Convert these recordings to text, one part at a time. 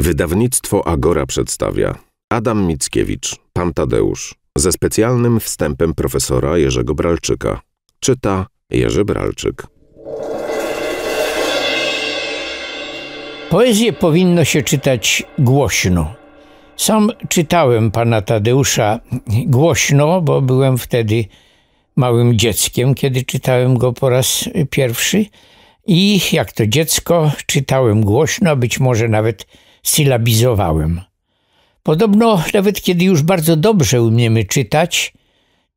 Wydawnictwo Agora przedstawia Adam Mickiewicz, Pan Tadeusz, ze specjalnym wstępem profesora Jerzego Bralczyka. Czyta Jerzy Bralczyk. Poezję powinno się czytać głośno. Sam czytałem pana Tadeusza głośno, bo byłem wtedy małym dzieckiem, kiedy czytałem go po raz pierwszy. I jak to dziecko czytałem głośno, być może nawet sylabizowałem. Podobno nawet kiedy już bardzo dobrze umiemy czytać,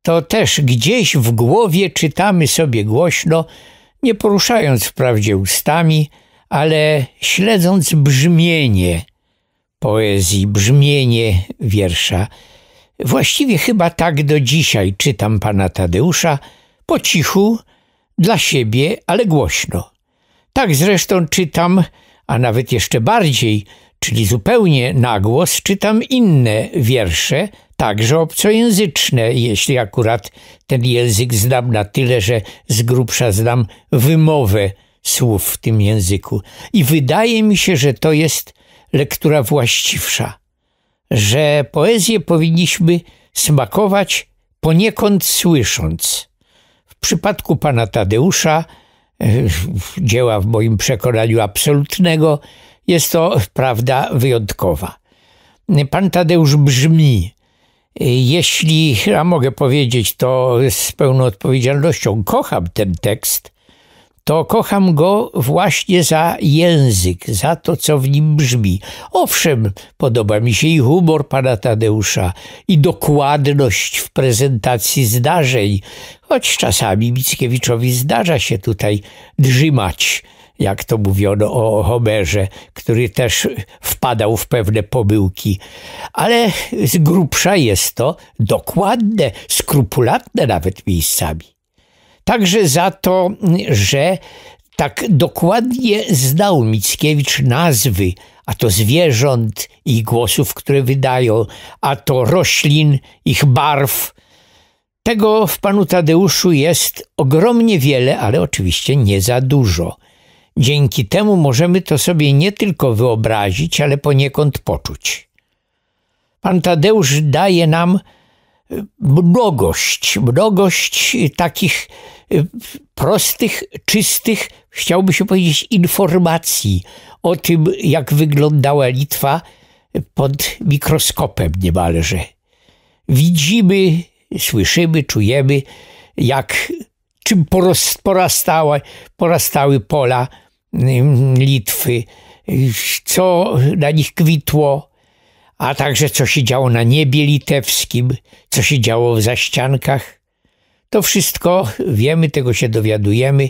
to też gdzieś w głowie czytamy sobie głośno, nie poruszając wprawdzie ustami, ale śledząc brzmienie poezji, brzmienie wiersza. Właściwie chyba tak do dzisiaj czytam pana Tadeusza, po cichu, dla siebie, ale głośno. Tak zresztą czytam, a nawet jeszcze bardziej czyli zupełnie na głos, czytam inne wiersze, także obcojęzyczne, jeśli akurat ten język znam na tyle, że z grubsza znam wymowę słów w tym języku. I wydaje mi się, że to jest lektura właściwsza, że poezję powinniśmy smakować poniekąd słysząc. W przypadku pana Tadeusza, e, dzieła w moim przekonaniu absolutnego, jest to prawda wyjątkowa. Pan Tadeusz brzmi, jeśli ja mogę powiedzieć to z pełną odpowiedzialnością, kocham ten tekst, to kocham go właśnie za język, za to, co w nim brzmi. Owszem, podoba mi się i humor pana Tadeusza, i dokładność w prezentacji zdarzeń, choć czasami Mickiewiczowi zdarza się tutaj drzymać jak to mówiono o Homerze, który też wpadał w pewne pomyłki. Ale z grubsza jest to dokładne, skrupulatne nawet miejscami. Także za to, że tak dokładnie znał Mickiewicz nazwy, a to zwierząt i głosów, które wydają, a to roślin, ich barw. Tego w panu Tadeuszu jest ogromnie wiele, ale oczywiście nie za dużo. Dzięki temu możemy to sobie nie tylko wyobrazić, ale poniekąd poczuć. Pan Tadeusz daje nam y, mnogość, mnogość takich y, prostych, czystych, chciałby się powiedzieć, informacji o tym, jak wyglądała Litwa y, pod mikroskopem niemalże. Widzimy, słyszymy, czujemy, jak czym porastała, porastały pola Litwy, co na nich kwitło, a także co się działo na niebie litewskim, co się działo w zaściankach. To wszystko wiemy, tego się dowiadujemy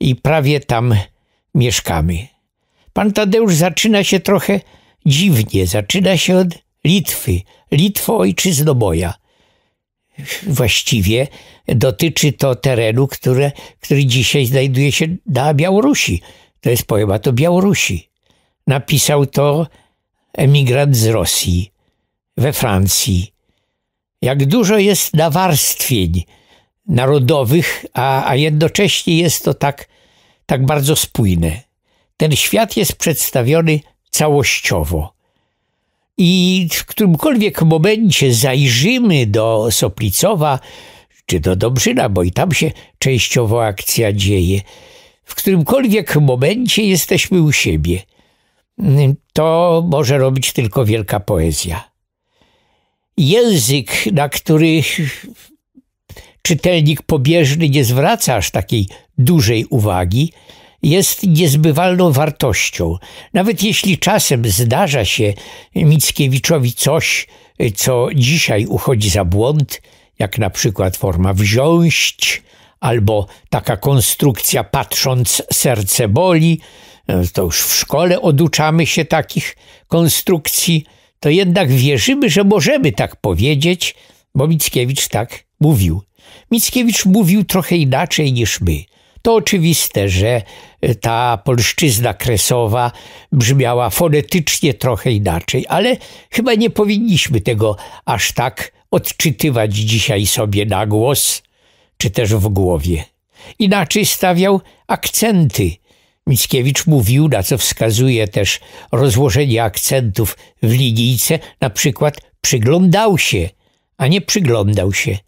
i prawie tam mieszkamy. Pan Tadeusz zaczyna się trochę dziwnie, zaczyna się od Litwy, Litwo ojczyzno moja. Właściwie dotyczy to terenu, które, który dzisiaj znajduje się na Białorusi to jest poemat o Białorusi. Napisał to emigrant z Rosji, we Francji. Jak dużo jest nawarstwień narodowych, a, a jednocześnie jest to tak, tak bardzo spójne. Ten świat jest przedstawiony całościowo. I w którymkolwiek momencie zajrzymy do Soplicowa czy do Dobrzyna, bo i tam się częściowo akcja dzieje, w którymkolwiek momencie jesteśmy u siebie. Mm, to może robić tylko wielka poezja. Język, na który czytelnik pobieżny nie zwraca aż takiej dużej uwagi, jest niezbywalną wartością. Nawet jeśli czasem zdarza się Mickiewiczowi coś, co dzisiaj uchodzi za błąd, jak na przykład forma wziąć, albo taka konstrukcja patrząc serce boli, e, to już w szkole oduczamy się takich konstrukcji, to jednak wierzymy, że możemy tak powiedzieć, bo Mickiewicz tak mówił. Mickiewicz mówił trochę inaczej niż my. To oczywiste, że e, ta polszczyzna kresowa brzmiała fonetycznie trochę inaczej, ale chyba nie powinniśmy tego aż tak odczytywać dzisiaj sobie na głos czy też w głowie. Inaczej stawiał akcenty. Mickiewicz mówił, na co wskazuje też rozłożenie akcentów w linijce, na przykład przyglądał się, a nie przyglądał się.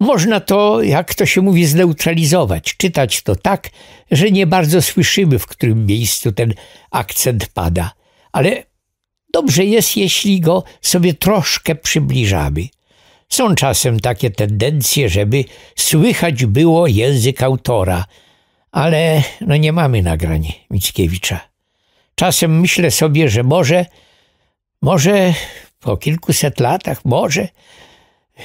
Można to, jak to się mówi, zneutralizować, czytać to tak, że nie bardzo słyszymy, w którym miejscu ten akcent pada, ale dobrze jest, jeśli go sobie troszkę przybliżamy. Są czasem takie tendencje, żeby słychać było język autora, ale no nie mamy nagrań Mickiewicza. Czasem myślę sobie, że może, może po kilkuset latach, może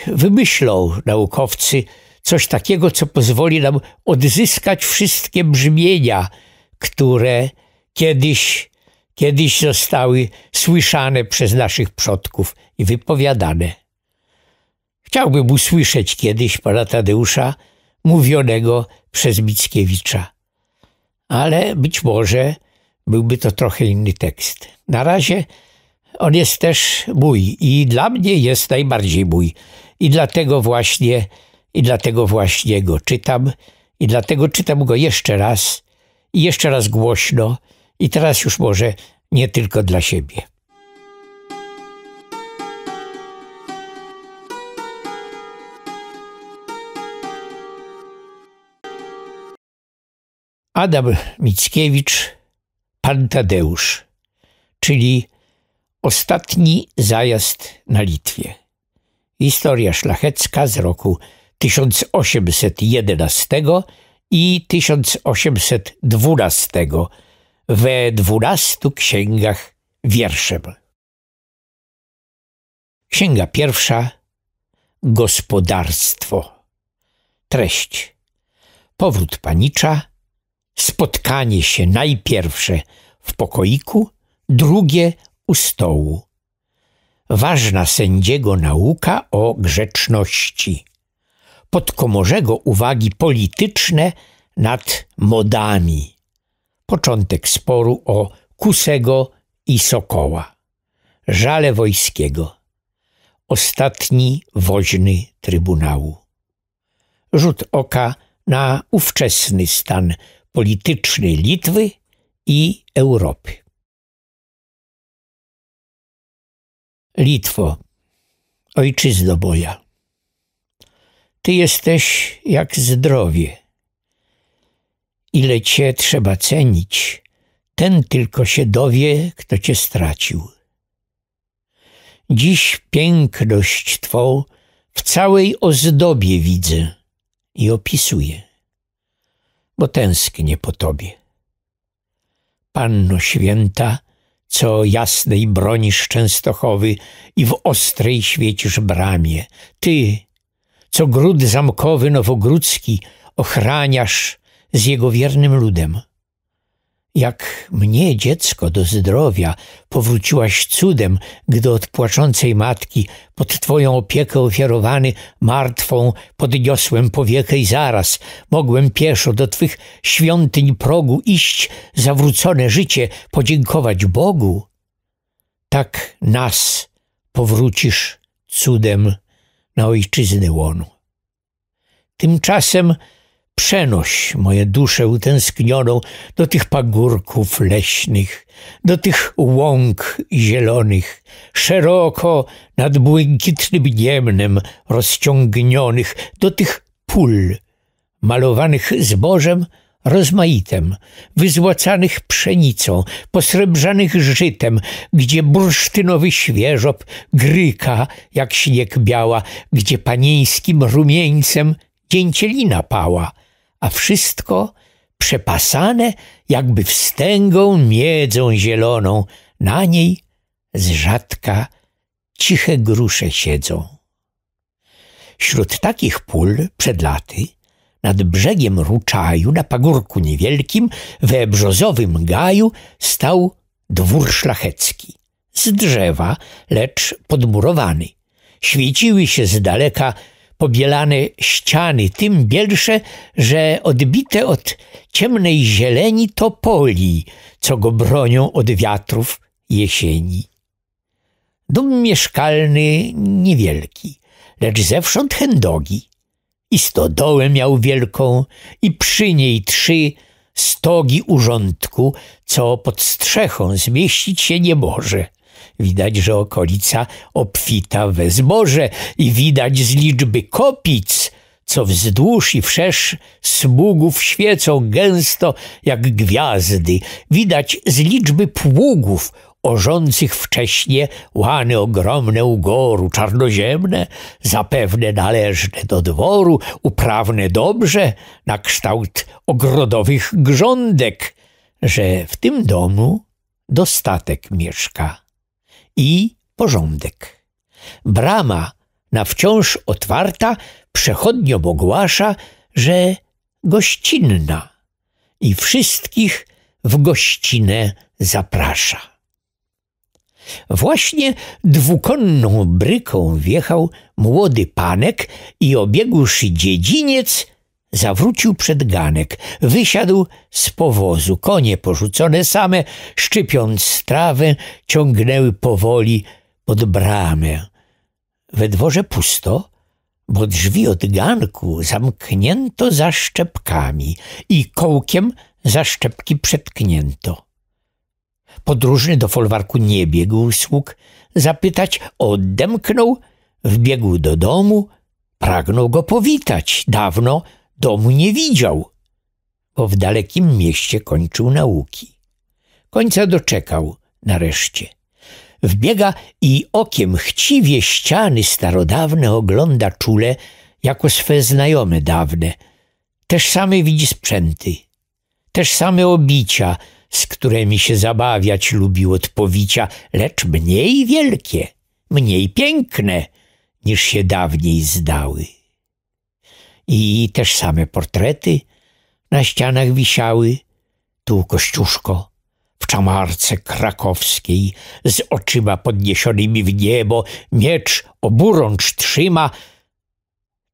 wymyślą naukowcy coś takiego, co pozwoli nam odzyskać wszystkie brzmienia, które kiedyś, kiedyś zostały słyszane przez naszych przodków i wypowiadane. Chciałbym usłyszeć kiedyś pana Tadeusza mówionego przez Mickiewicza. Ale być może byłby to trochę inny tekst. Na razie on jest też mój i dla mnie jest najbardziej mój. I dlatego właśnie, i dlatego właśnie go czytam, i dlatego czytam go jeszcze raz, i jeszcze raz głośno, i teraz już może nie tylko dla siebie. Adam Mickiewicz, Pan Tadeusz, czyli Ostatni zajazd na Litwie. Historia szlachecka z roku 1811 i 1812 we dwunastu księgach wierszem. Księga pierwsza Gospodarstwo Treść Powrót panicza spotkanie się najpierwsze w pokoiku, drugie u stołu. Ważna sędziego nauka o grzeczności. Podkomorzego uwagi polityczne nad modami. Początek sporu o Kusego i Sokoła. Żale Wojskiego. Ostatni woźny Trybunału. Rzut oka na ówczesny stan politycznej Litwy i Europy. Litwo, ojczyzno moja, ty jesteś jak zdrowie. Ile cię trzeba cenić, ten tylko się dowie, kto cię stracił. Dziś piękność twą w całej ozdobie widzę i opisuję bo tęsknię po tobie. Panno święta, co jasnej bronisz Częstochowy i w ostrej świecisz bramie, ty, co gród zamkowy nowogródzki ochraniasz z jego wiernym ludem. Jak mnie, dziecko, do zdrowia powróciłaś cudem, gdy od płaczącej matki pod Twoją opiekę ofiarowany martwą podniosłem powiekę i zaraz mogłem pieszo do Twych świątyń progu iść, zawrócone życie podziękować Bogu. Tak nas powrócisz cudem na ojczyzny łonu. Tymczasem Przenoś moje duszę utęsknioną do tych pagórków leśnych, do tych łąk zielonych, szeroko nad błękitnym niemnem rozciągnionych, do tych pól malowanych zbożem rozmaitem, wyzłacanych pszenicą, posrebrzanych żytem, gdzie bursztynowy świeżob gryka jak śnieg biała, gdzie panieńskim rumieńcem dzięcielina pała, a wszystko przepasane jakby wstęgą miedzą zieloną. Na niej z rzadka ciche grusze siedzą. Wśród takich pól przed laty nad brzegiem Ruczaju, na pagórku niewielkim, we brzozowym gaju stał dwór szlachecki. Z drzewa, lecz podmurowany. Świeciły się z daleka pobielane ściany, tym bielsze, że odbite od ciemnej zieleni topoli, co go bronią od wiatrów jesieni. Dom mieszkalny niewielki, lecz zewsząd hendogi. I stodołę miał wielką, i przy niej trzy stogi urządku, co pod strzechą zmieścić się nie może – Widać, że okolica obfita we zboże i widać z liczby kopic, co wzdłuż i wszerz smugów świecą gęsto jak gwiazdy. Widać z liczby pługów orzących wcześnie łany ogromne u goru, czarnoziemne, zapewne należne do dworu, uprawne dobrze, na kształt ogrodowych grządek, że w tym domu dostatek mieszka i porządek. Brama na wciąż otwarta przechodnio ogłasza, że gościnna i wszystkich w gościnę zaprasza. Właśnie dwukonną bryką wjechał młody panek i obiegłszy dziedziniec Zawrócił przed ganek, wysiadł z powozu. Konie porzucone same, szczypiąc trawę, ciągnęły powoli pod bramę. We dworze pusto, bo drzwi od ganku zamknięto za szczepkami i kołkiem za szczepki przetknięto. Podróżny do folwarku nie biegł sług zapytać, odemknął, wbiegł do domu, pragnął go powitać. Dawno domu nie widział, bo w dalekim mieście kończył nauki. Końca doczekał nareszcie. Wbiega i okiem chciwie ściany starodawne ogląda czule, jako swe znajome dawne. Też same widzi sprzęty, też same obicia, z którymi się zabawiać lubił odpowicia, lecz mniej wielkie, mniej piękne, niż się dawniej zdały i też same portrety na ścianach wisiały. Tu Kościuszko w czamarce krakowskiej z oczyma podniesionymi w niebo miecz oburącz trzyma.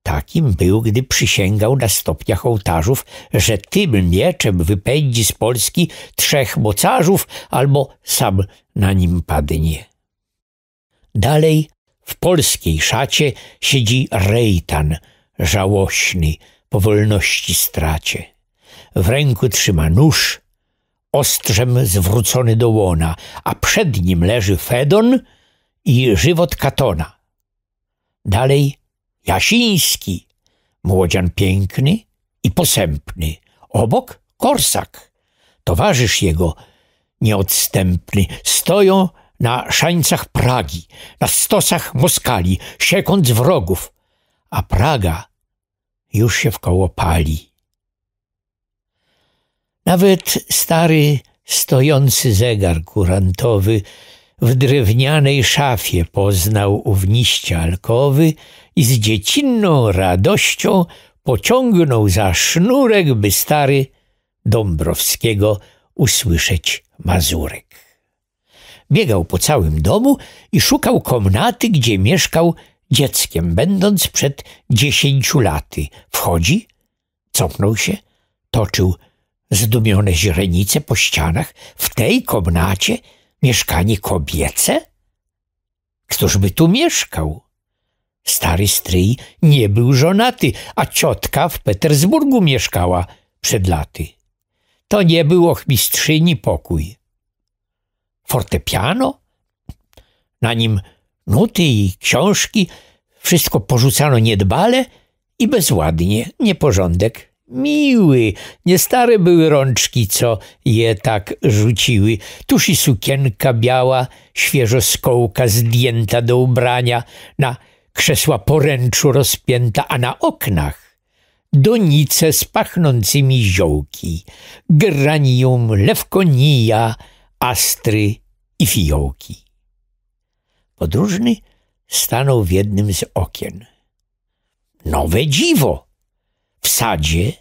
Takim był, gdy przysięgał na stopniach ołtarzów, że tym mieczem wypędzi z Polski trzech mocarzów albo sam na nim padnie. Dalej w polskiej szacie siedzi Rejtan – żałośny po wolności stracie. W ręku trzyma nóż, ostrzem zwrócony do łona, a przed nim leży Fedon i żywot Katona. Dalej Jasiński, młodzian piękny i posępny, obok Korsak, towarzysz jego nieodstępny, stoją na szańcach Pragi, na stosach Moskali, siekąc wrogów, a Praga już się wkoło pali. Nawet stary stojący zegar kurantowy w drewnianej szafie poznał ówniście alkowy i z dziecinną radością pociągnął za sznurek, by stary Dąbrowskiego usłyszeć mazurek. Biegał po całym domu i szukał komnaty, gdzie mieszkał dzieckiem, będąc przed dziesięciu laty. Wchodzi, cofnął się, toczył zdumione źrenice po ścianach. W tej komnacie mieszkanie kobiece? Któż by tu mieszkał? Stary stryj nie był żonaty, a ciotka w Petersburgu mieszkała przed laty. To nie był ochmistrzyni pokój. Fortepiano? Na nim nuty i książki. Wszystko porzucano niedbale i bezładnie, nieporządek. Miły, nie stare były rączki, co je tak rzuciły. Tuż i sukienka biała, świeżo z kołka zdjęta do ubrania, na krzesła poręczu rozpięta, a na oknach donice z pachnącymi ziołki, granium, lewkonija, astry i fiołki. Podróżny stanął w jednym z okien. Nowe dziwo! W sadzie,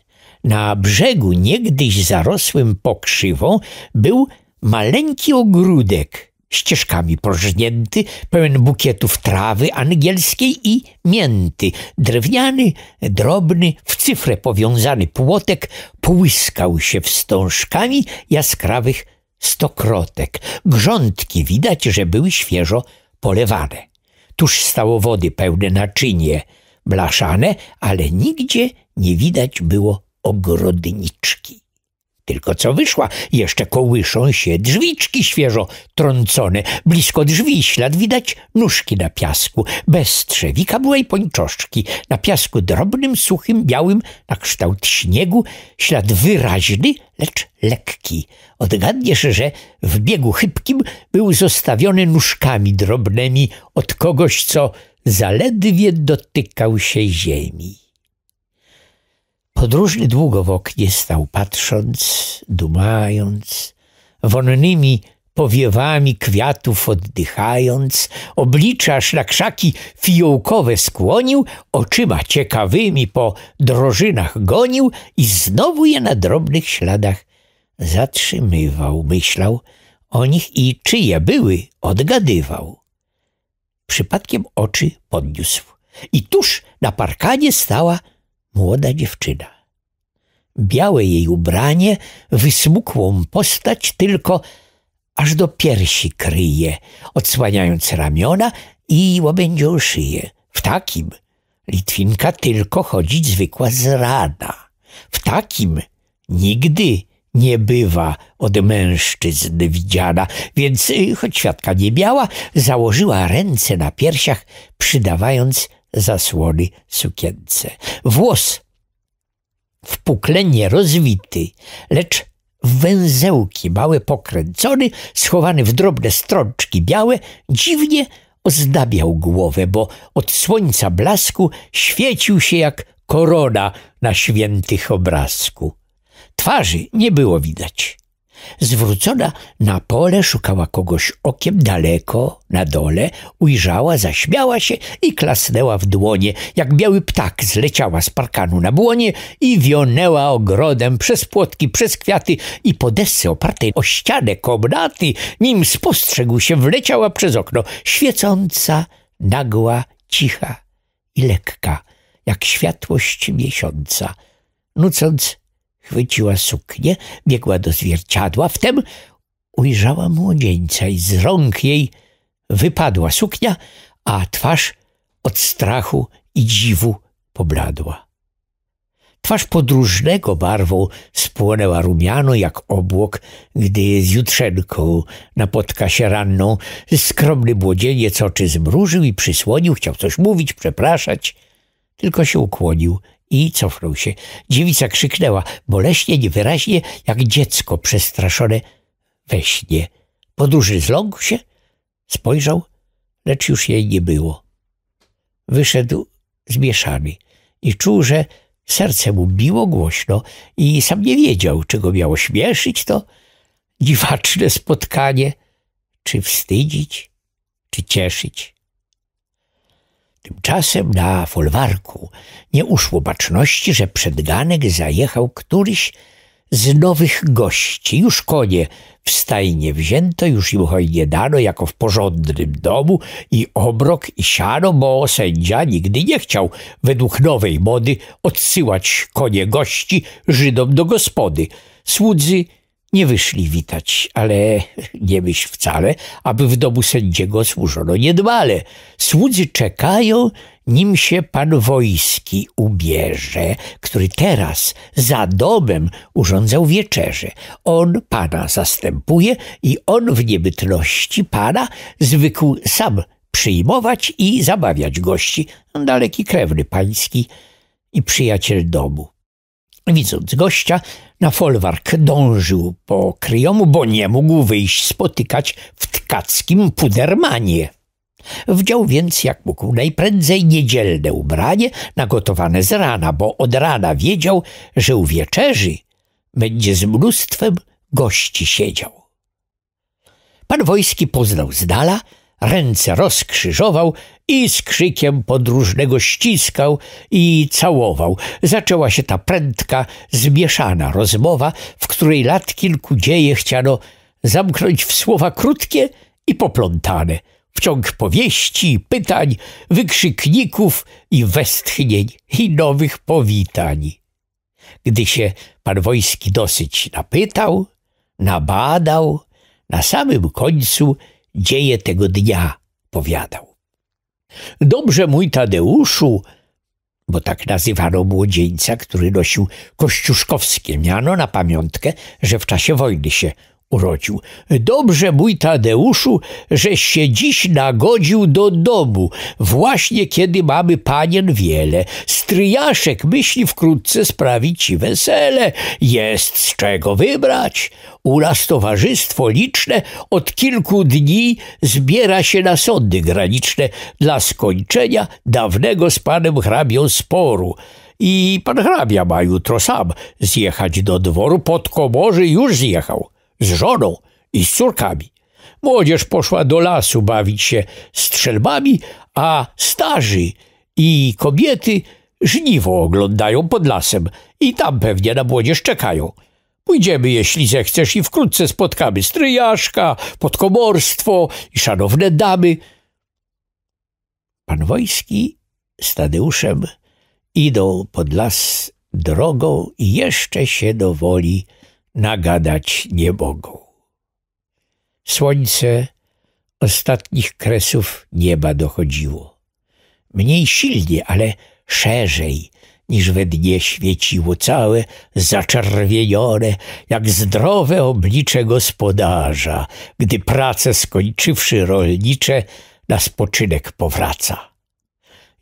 na brzegu niegdyś zarosłym pokrzywą, był maleńki ogródek, ścieżkami porżnięty, pełen bukietów trawy angielskiej i mięty. Drewniany, drobny, w cyfrę powiązany płotek połyskał się wstążkami jaskrawych stokrotek. Grządki widać, że były świeżo polewane. Tuż stało wody pełne naczynie blaszane, ale nigdzie nie widać było ogrodniczki. Tylko co wyszła, jeszcze kołyszą się drzwiczki świeżo trącone. Blisko drzwi ślad widać nóżki na piasku, bez trzewika byłej pończoszki. Na piasku drobnym, suchym, białym, na kształt śniegu, ślad wyraźny, lecz lekki. Odgadniesz, że w biegu chybkim był zostawiony nóżkami drobnymi od kogoś, co zaledwie dotykał się ziemi. Podróżny długo w oknie stał, patrząc, dumając, wonnymi powiewami kwiatów oddychając, oblicza aż na krzaki fiołkowe skłonił, oczyma ciekawymi po drożynach gonił i znowu je na drobnych śladach zatrzymywał, myślał o nich i czyje były odgadywał. Przypadkiem oczy podniósł i tuż na parkanie stała młoda dziewczyna. Białe jej ubranie wysmukłą postać tylko aż do piersi kryje, odsłaniając ramiona i łabędzią szyję. W takim Litwinka tylko chodzić zwykła zrada. W takim nigdy nie bywa od mężczyzn widziana, więc y, choć świadka nie miała, założyła ręce na piersiach, przydawając zasłony sukience. Włos puklenie rozwity, lecz w węzełki małe pokręcony, schowany w drobne strączki białe, dziwnie ozdabiał głowę, bo od słońca blasku świecił się jak korona na świętych obrazku. Twarzy nie było widać. Zwrócona na pole szukała kogoś okiem daleko, na dole, ujrzała, zaśmiała się i klasnęła w dłonie. Jak biały ptak zleciała z parkanu na błonie i wionęła ogrodem przez płotki, przez kwiaty i po desce opartej o ścianę komnaty, nim spostrzegł się, wleciała przez okno, świecąca, nagła, cicha i lekka, jak światłość miesiąca, nucąc Chwyciła suknię, biegła do zwierciadła, wtem ujrzała młodzieńca i z rąk jej wypadła suknia, a twarz od strachu i dziwu pobladła. Twarz podróżnego barwą spłonęła rumiano jak obłok, gdy z jutrzenką napotka się ranną. Skromny młodzieniec oczy zmrużył i przysłonił, chciał coś mówić, przepraszać, tylko się ukłonił i cofnął się. Dziewica krzyknęła boleśnie, niewyraźnie, jak dziecko przestraszone we śnie. Podróżny zląkł się, spojrzał, lecz już jej nie było. Wyszedł zmieszany i czuł, że serce mu biło głośno i sam nie wiedział, czego miało śmieszyć to dziwaczne spotkanie, czy wstydzić, czy cieszyć. Tymczasem na folwarku nie uszło baczności, że przed ganek zajechał któryś z nowych gości. Już konie w stajnie wzięto, już im hojnie dano, jako w porządnym domu, i obrok, i siano, bo sędzia nigdy nie chciał według nowej mody odsyłać konie gości Żydom do gospody. Słudzy nie wyszli witać, ale nie myśl wcale, aby w domu sędziego służono niedbale. Słudzy czekają, nim się pan wojski ubierze, który teraz za domem urządzał wieczerze. On pana zastępuje i on w niebytności pana zwykł sam przyjmować i zabawiać gości, daleki krewny pański i przyjaciel domu. Widząc gościa, na folwark dążył po kryjomu, bo nie mógł wyjść spotykać w tkackim pudermanie. Wdział więc jak mógł najprędzej niedzielne ubranie nagotowane z rana, bo od rana wiedział, że u wieczerzy będzie z mnóstwem gości siedział. Pan Wojski poznał z dala ręce rozkrzyżował i z krzykiem podróżnego ściskał i całował. Zaczęła się ta prędka, zmieszana rozmowa, w której lat kilku dzieje chciano zamknąć w słowa krótkie i poplątane, w ciąg powieści, pytań, wykrzykników i westchnień i nowych powitań. Gdy się pan Wojski dosyć napytał, nabadał, na samym końcu – dzieje tego dnia, powiadał. Dobrze, mój Tadeuszu, bo tak nazywano młodzieńca, który nosił kościuszkowskie miano na pamiątkę, że w czasie wojny się urodził. Dobrze, mój Tadeuszu, żeś się dziś nagodził do domu, właśnie kiedy mamy panien wiele. Stryjaszek myśli wkrótce sprawić ci wesele, jest z czego wybrać. U nas towarzystwo liczne od kilku dni zbiera się na sądy graniczne dla skończenia dawnego z panem hrabią sporu i pan hrabia ma jutro sam zjechać do dworu, pod komorzy już zjechał z żoną i z córkami. Młodzież poszła do lasu bawić się strzelbami, a starzy i kobiety żniwo oglądają pod lasem i tam pewnie na młodzież czekają. Pójdziemy, jeśli zechcesz, i wkrótce spotkamy stryjaszka, podkomorstwo i szanowne damy. Pan Wojski z Tadeuszem idą pod las drogą i jeszcze się do woli nagadać nie mogą. Słońce ostatnich kresów nieba dochodziło. Mniej silnie, ale szerzej niż we dnie świeciło całe zaczerwienione, jak zdrowe oblicze gospodarza, gdy pracę skończywszy rolnicze, na spoczynek powraca.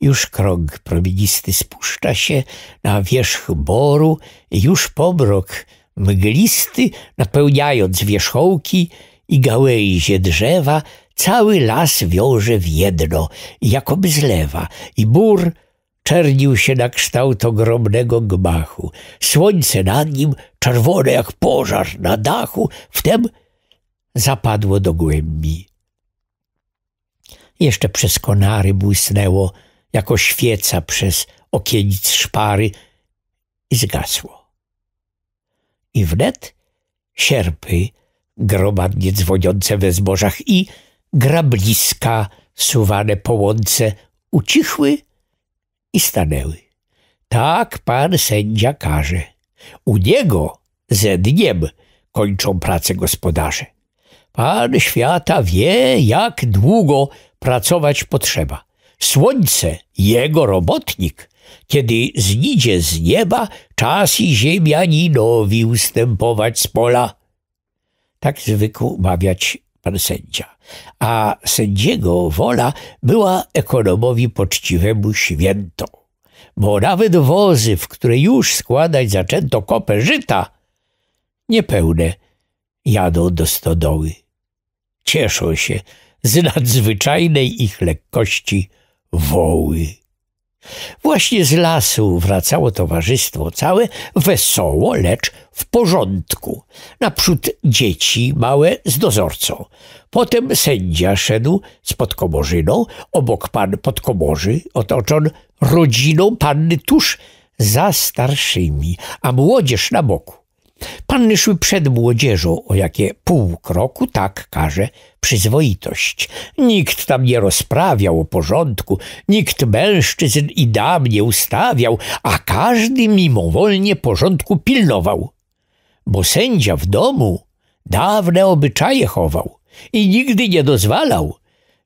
Już krąg promienisty spuszcza się na wierzch boru i już pobrok mglisty, napełniając wierzchołki i gałęzie drzewa, cały las wiąże w jedno, jakoby zlewa, i bór czernił się na kształt ogromnego gmachu. Słońce nad nim, czerwone jak pożar na dachu, wtem zapadło do głębi. Jeszcze przez konary błysnęło, jako świeca przez okienic szpary i zgasło. I wnet sierpy, gromadnie dzwoniące we zbożach i grabliska, suwane po łące, ucichły i stanęły. Tak pan sędzia każe. U niego ze dniem kończą pracę gospodarze. Pan świata wie, jak długo pracować potrzeba. Słońce, jego robotnik, kiedy znidzie z nieba, czas i ziemianinowi ustępować z pola. Tak zwykł mawiać pan sędzia. A sędziego wola była ekonomowi poczciwemu świętą. Bo nawet wozy, w które już składać zaczęto kopę żyta, niepełne jadą do stodoły. Cieszą się z nadzwyczajnej ich lekkości woły. Właśnie z lasu wracało towarzystwo całe, wesoło, lecz w porządku. Naprzód dzieci małe z dozorcą. Potem sędzia szedł z podkomorzyną, obok pan podkomorzy, otoczon rodziną panny tuż za starszymi, a młodzież na boku. Panny szły przed młodzieżą o jakie pół kroku, tak każe przyzwoitość. Nikt tam nie rozprawiał o porządku, nikt mężczyzn i dam nie ustawiał, a każdy mimowolnie porządku pilnował. Bo sędzia w domu dawne obyczaje chował i nigdy nie dozwalał,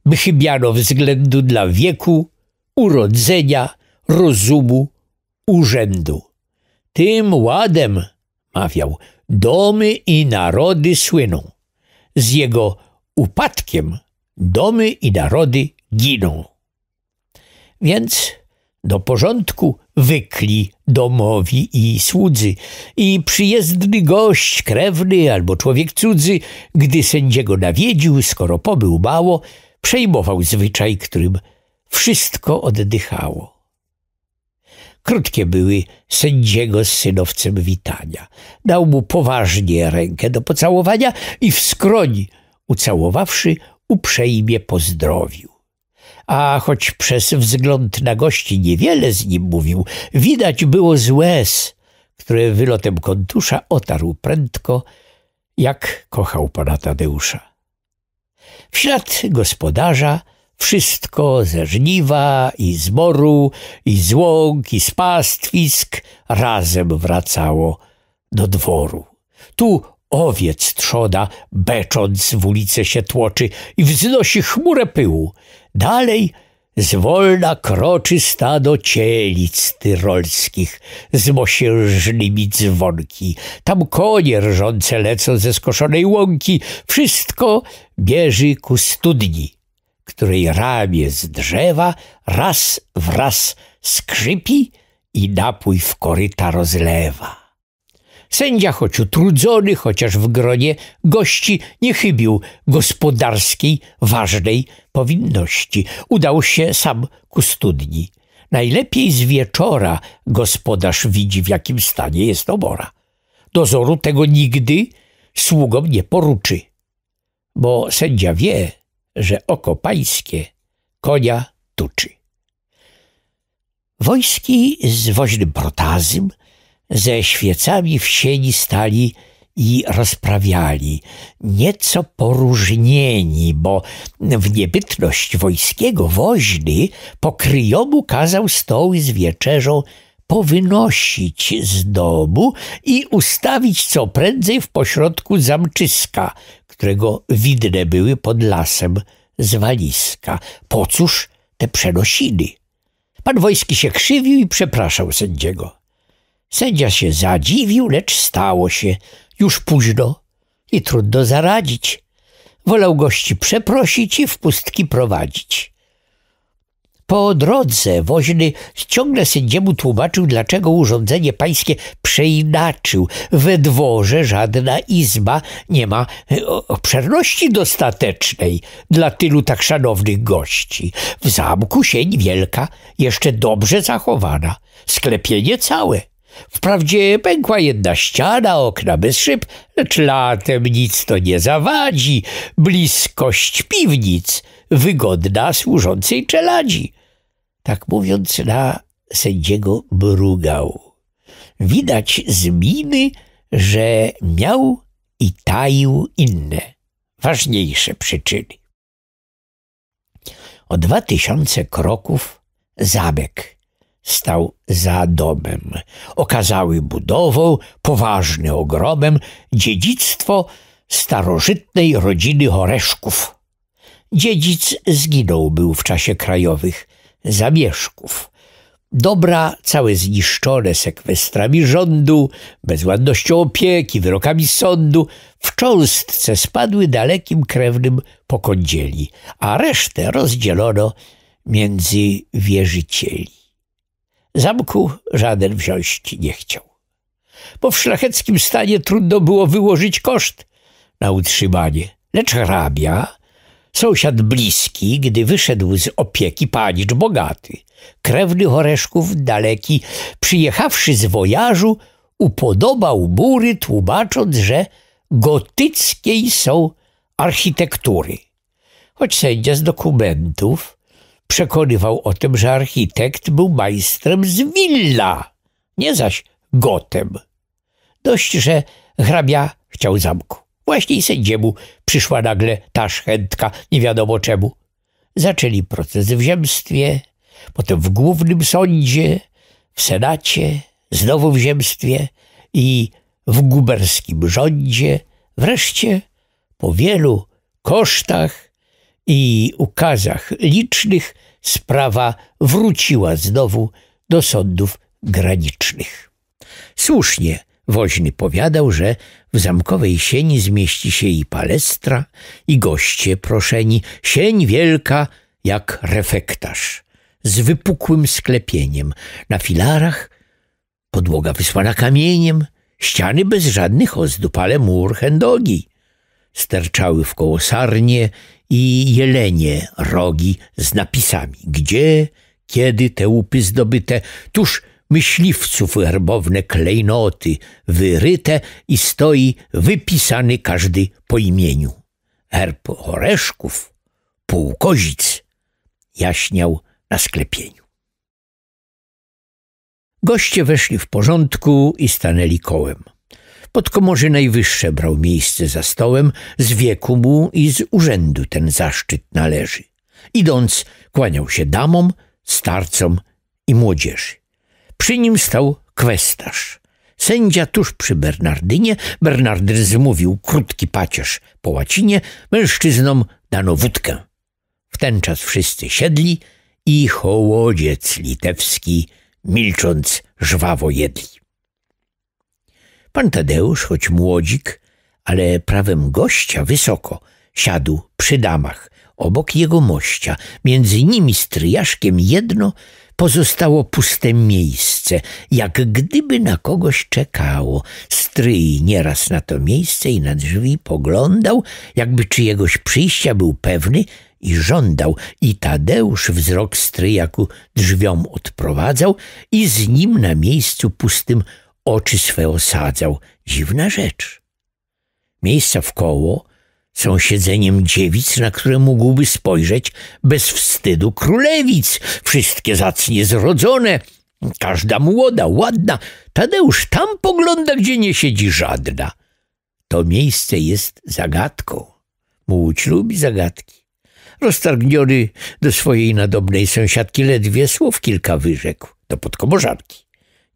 by chybiano względu dla wieku, urodzenia, rozumu, urzędu. Tym ładem mawiał, domy i narody słyną. Z jego upadkiem domy i narody giną. Więc do porządku wykli domowi i słudzy i przyjezdny gość, krewny albo człowiek cudzy, gdy sędziego nawiedził, skoro pobył mało, przejmował zwyczaj, którym wszystko oddychało. Krótkie były sędziego z synowcem witania. Dał mu poważnie rękę do pocałowania i w skroń, ucałowawszy, uprzejmie pozdrowił. A choć przez wzgląd na gości niewiele z nim mówił, widać było z łez, które wylotem kontusza otarł prędko, jak kochał pana Tadeusza. W ślad gospodarza wszystko ze żniwa i zboru, i z łąk, i z pastwisk razem wracało do dworu. Tu owiec trzoda, becząc w ulicę się tłoczy i wznosi chmurę pyłu. Dalej zwolna kroczy stado cielic tyrolskich z mosiężnymi dzwonki. Tam konie rżące lecą ze skoszonej łąki. Wszystko bieży ku studni której ramię z drzewa raz wraz skrzypi i napój w koryta rozlewa. Sędzia, choć utrudzony, chociaż w gronie gości, nie chybił gospodarskiej, ważnej powinności. Udał się sam ku studni. Najlepiej z wieczora gospodarz widzi, w jakim stanie jest obora. Dozoru tego nigdy sługom nie poruczy, bo sędzia wie, że oko pańskie konia tuczy. Wojski z woźnym protazym ze świecami w sieni stali i rozprawiali, nieco poróżnieni, bo w niebytność wojskiego woźny pokryjomu kazał stoły z wieczerzą powynosić z domu i ustawić co prędzej w pośrodku zamczyska, którego widne były pod lasem z walizka. Po cóż te przenosiny? Pan Wojski się krzywił i przepraszał sędziego. Sędzia się zadziwił, lecz stało się. Już późno i trudno zaradzić. Wolał gości przeprosić i w pustki prowadzić. Po drodze woźny ciągle sędziemu tłumaczył, dlaczego urządzenie pańskie przeinaczył. We dworze żadna izba nie ma e, obszerności dostatecznej dla tylu tak szanownych gości. W zamku sień wielka, jeszcze dobrze zachowana, sklepienie całe. Wprawdzie pękła jedna ściana, okna bez szyb, lecz latem nic to nie zawadzi. Bliskość piwnic, wygodna służącej czeladzi. Tak mówiąc, na sędziego brugał. Widać z miny, że miał i taił inne, ważniejsze przyczyny. O dwa tysiące kroków zamek stał za domem, okazały budową, poważny ogrobem, dziedzictwo starożytnej rodziny Horeszków. Dziedzic zginął był w czasie krajowych – zamieszków. Dobra całe zniszczone sekwestrami rządu, bezładnością opieki, wyrokami sądu, w cząstce spadły dalekim krewnym po kądzieli, a resztę rozdzielono między wierzycieli. Zamku żaden wziąć nie chciał. Po szlacheckim stanie trudno było wyłożyć koszt na utrzymanie, lecz hrabia Sąsiad bliski, gdy wyszedł z opieki, panicz bogaty, krewny Horeszków daleki, przyjechawszy z wojażu, upodobał bury, tłumacząc, że gotyckiej są architektury. Choć sędzia z dokumentów przekonywał o tym, że architekt był majstrem z Willa, nie zaś gotem. Dość, że hrabia chciał zamku. Właśnie i sędziemu przyszła nagle taż chętka, nie wiadomo czemu. Zaczęli proces w ziemstwie, potem w głównym sądzie, w senacie, znowu w ziemstwie i w guberskim rządzie. Wreszcie po wielu kosztach i ukazach licznych sprawa wróciła znowu do sądów granicznych. Słusznie Woźny powiadał, że w zamkowej sieni zmieści się i palestra, i goście proszeni, sień wielka jak refektarz, z wypukłym sklepieniem, na filarach, podłoga wysłana kamieniem, ściany bez żadnych ozdób, ale mur hendogi. Sterczały koło sarnie i jelenie rogi z napisami, gdzie, kiedy te łupy zdobyte, tuż myśliwców herbowne klejnoty wyryte i stoi wypisany każdy po imieniu. Herb Oreszków, Półkozic, jaśniał na sklepieniu. Goście weszli w porządku i stanęli kołem. Podkomorzy najwyższe brał miejsce za stołem, z wieku mu i z urzędu ten zaszczyt należy. Idąc, kłaniał się damom, starcom i młodzieży. Przy nim stał kwestarz. Sędzia tuż przy Bernardynie. Bernardyn zmówił krótki pacierz po łacinie. Mężczyznom dano wódkę. W ten czas wszyscy siedli i hołodziec litewski, milcząc, żwawo jedli. Pan Tadeusz, choć młodzik, ale prawem gościa wysoko, siadł przy damach, obok jego mościa, między nimi stryjaszkiem jedno pozostało puste miejsce, jak gdyby na kogoś czekało. Stryj nieraz na to miejsce i na drzwi poglądał, jakby czyjegoś przyjścia był pewny i żądał. I Tadeusz wzrok stryja ku drzwiom odprowadzał i z nim na miejscu pustym oczy swe osadzał. Dziwna rzecz. Miejsca w koło siedzeniem dziewic, na które mógłby spojrzeć bez wstydu królewic, wszystkie zacnie zrodzone, każda młoda, ładna. Tadeusz tam pogląda, gdzie nie siedzi żadna. To miejsce jest zagadką. Młódź lubi zagadki. Roztargniony do swojej nadobnej sąsiadki ledwie słów kilka wyrzekł, do podkobożanki.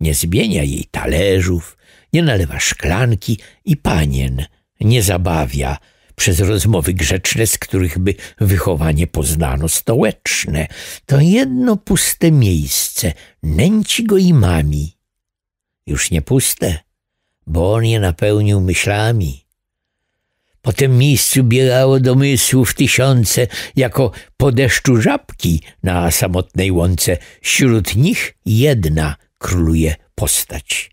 Nie zmienia jej talerzów, nie nalewa szklanki i panien nie zabawia – przez rozmowy grzeczne, z których by wychowanie poznano stołeczne. To jedno puste miejsce, nęci go i mami. Już nie puste, bo on je napełnił myślami. Po tym miejscu biegało domysłów tysiące, jako po deszczu żabki na samotnej łące. Wśród nich jedna króluje postać.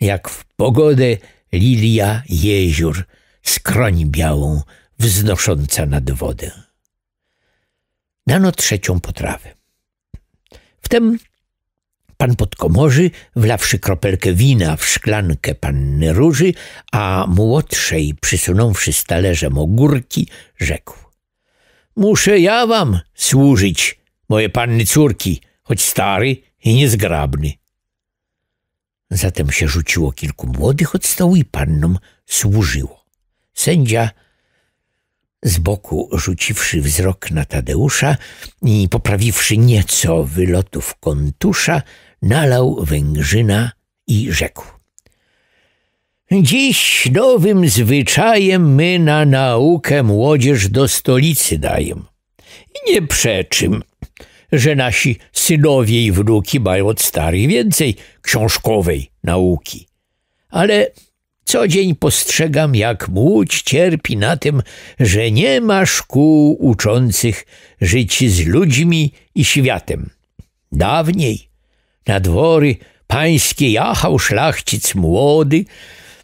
Jak w pogodę lilia jezior – skroni białą, wznosząca nad wodę. Dano trzecią potrawę. Wtem pan podkomorzy, wlawszy kropelkę wina w szklankę panny Róży, a młodszej, przysunąwszy z talerzem ogórki, rzekł. Muszę ja wam służyć, moje panny córki, choć stary i niezgrabny. Zatem się rzuciło kilku młodych od stołu i pannom służyło. Sędzia, z boku rzuciwszy wzrok na Tadeusza i poprawiwszy nieco wylotów kontusza, nalał Węgrzyna i rzekł. Dziś nowym zwyczajem my na naukę młodzież do stolicy dajemy. I nie przeczym, że nasi synowie i wnuki mają od starych więcej książkowej nauki. Ale co dzień postrzegam, jak młódź cierpi na tym, że nie ma szkół uczących żyć z ludźmi i światem. Dawniej na dwory pańskie jachał szlachcic młody.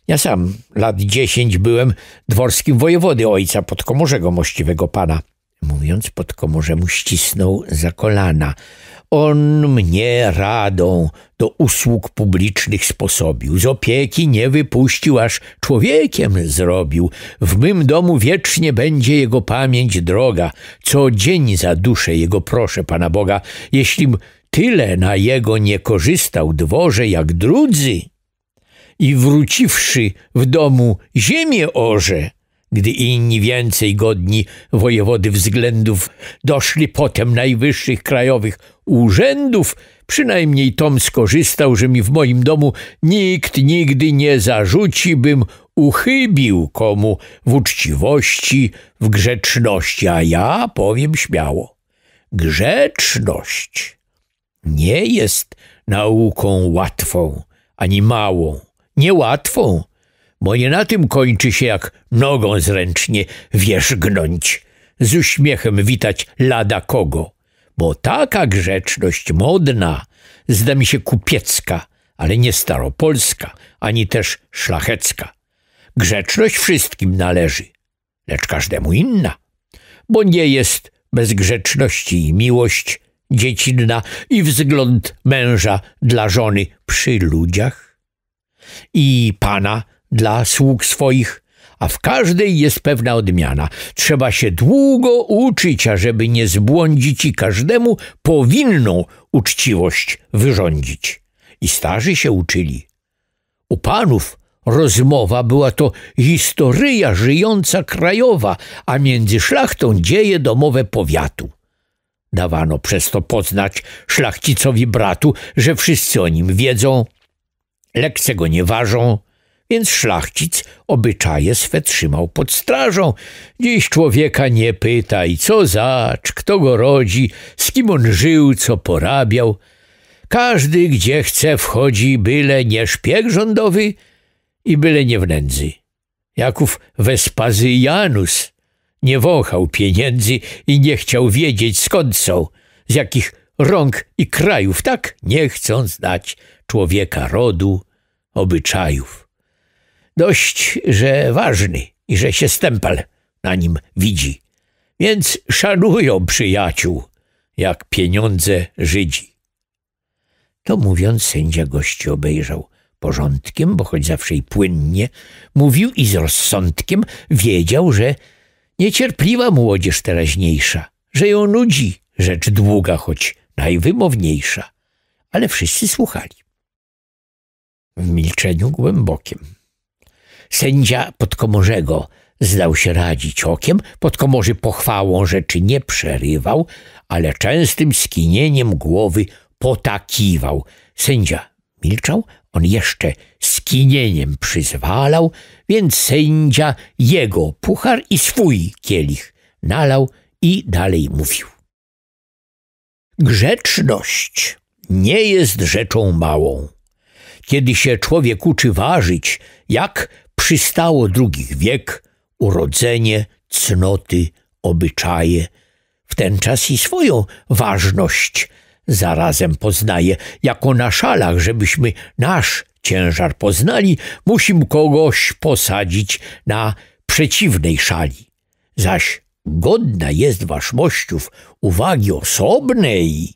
Ja sam lat dziesięć byłem dworskim wojewody ojca podkomorzego mościwego pana. Mówiąc podkomorzemu ścisnął za kolana – on mnie radą do usług publicznych sposobił, z opieki nie wypuścił, aż człowiekiem zrobił. W mym domu wiecznie będzie jego pamięć droga, co dzień za duszę jego proszę Pana Boga, jeślim tyle na jego nie korzystał dworze jak drudzy i wróciwszy w domu ziemię orze gdy inni więcej godni wojewody względów doszli potem najwyższych krajowych urzędów, przynajmniej Tom skorzystał, że mi w moim domu nikt nigdy nie zarzuci, bym uchybił komu w uczciwości, w grzeczności, a ja powiem śmiało. Grzeczność nie jest nauką łatwą ani małą, niełatwą, bo nie na tym kończy się, jak nogą zręcznie wiesz gnąć. Z uśmiechem witać lada kogo, bo taka grzeczność modna, zda mi się kupiecka, ale nie staropolska, ani też szlachecka. Grzeczność wszystkim należy, lecz każdemu inna, bo nie jest bez grzeczności i miłość dziecinna i wzgląd męża dla żony przy ludziach i pana dla sług swoich, a w każdej jest pewna odmiana. Trzeba się długo uczyć, ażeby nie zbłądzić i każdemu powinną uczciwość wyrządzić. I starzy się uczyli. U panów rozmowa była to historyja żyjąca krajowa, a między szlachtą dzieje domowe powiatu. Dawano przez to poznać szlachcicowi bratu, że wszyscy o nim wiedzą, lekce go nie ważą, więc szlachcic obyczaje swe trzymał pod strażą. Dziś człowieka nie pytaj, co zacz, kto go rodzi, z kim on żył, co porabiał. Każdy gdzie chce wchodzi, byle nie szpieg rządowy i byle nie w nędzy. Jaków Wespazyjanus nie wąchał pieniędzy i nie chciał wiedzieć skąd są, z jakich rąk i krajów, tak nie chcąc dać człowieka rodu, obyczajów dość, że ważny i że się stempel na nim widzi. Więc szanują przyjaciół, jak pieniądze Żydzi. To mówiąc, sędzia gości obejrzał porządkiem, bo choć zawsze i płynnie mówił i z rozsądkiem wiedział, że niecierpliwa młodzież teraźniejsza, że ją nudzi rzecz długa, choć najwymowniejsza. Ale wszyscy słuchali. W milczeniu głębokim. Sędzia Podkomorzego zdał się radzić okiem, Podkomorzy pochwałą rzeczy nie przerywał, ale częstym skinieniem głowy potakiwał. Sędzia milczał, on jeszcze skinieniem przyzwalał, więc sędzia jego puchar i swój kielich nalał i dalej mówił. Grzeczność nie jest rzeczą małą. Kiedy się człowiek uczy ważyć, jak przystało drugich wiek, urodzenie, cnoty, obyczaje. W ten czas i swoją ważność zarazem poznaje, jako na szalach, żebyśmy nasz ciężar poznali, musim kogoś posadzić na przeciwnej szali. Zaś godna jest waszmościów uwagi osobnej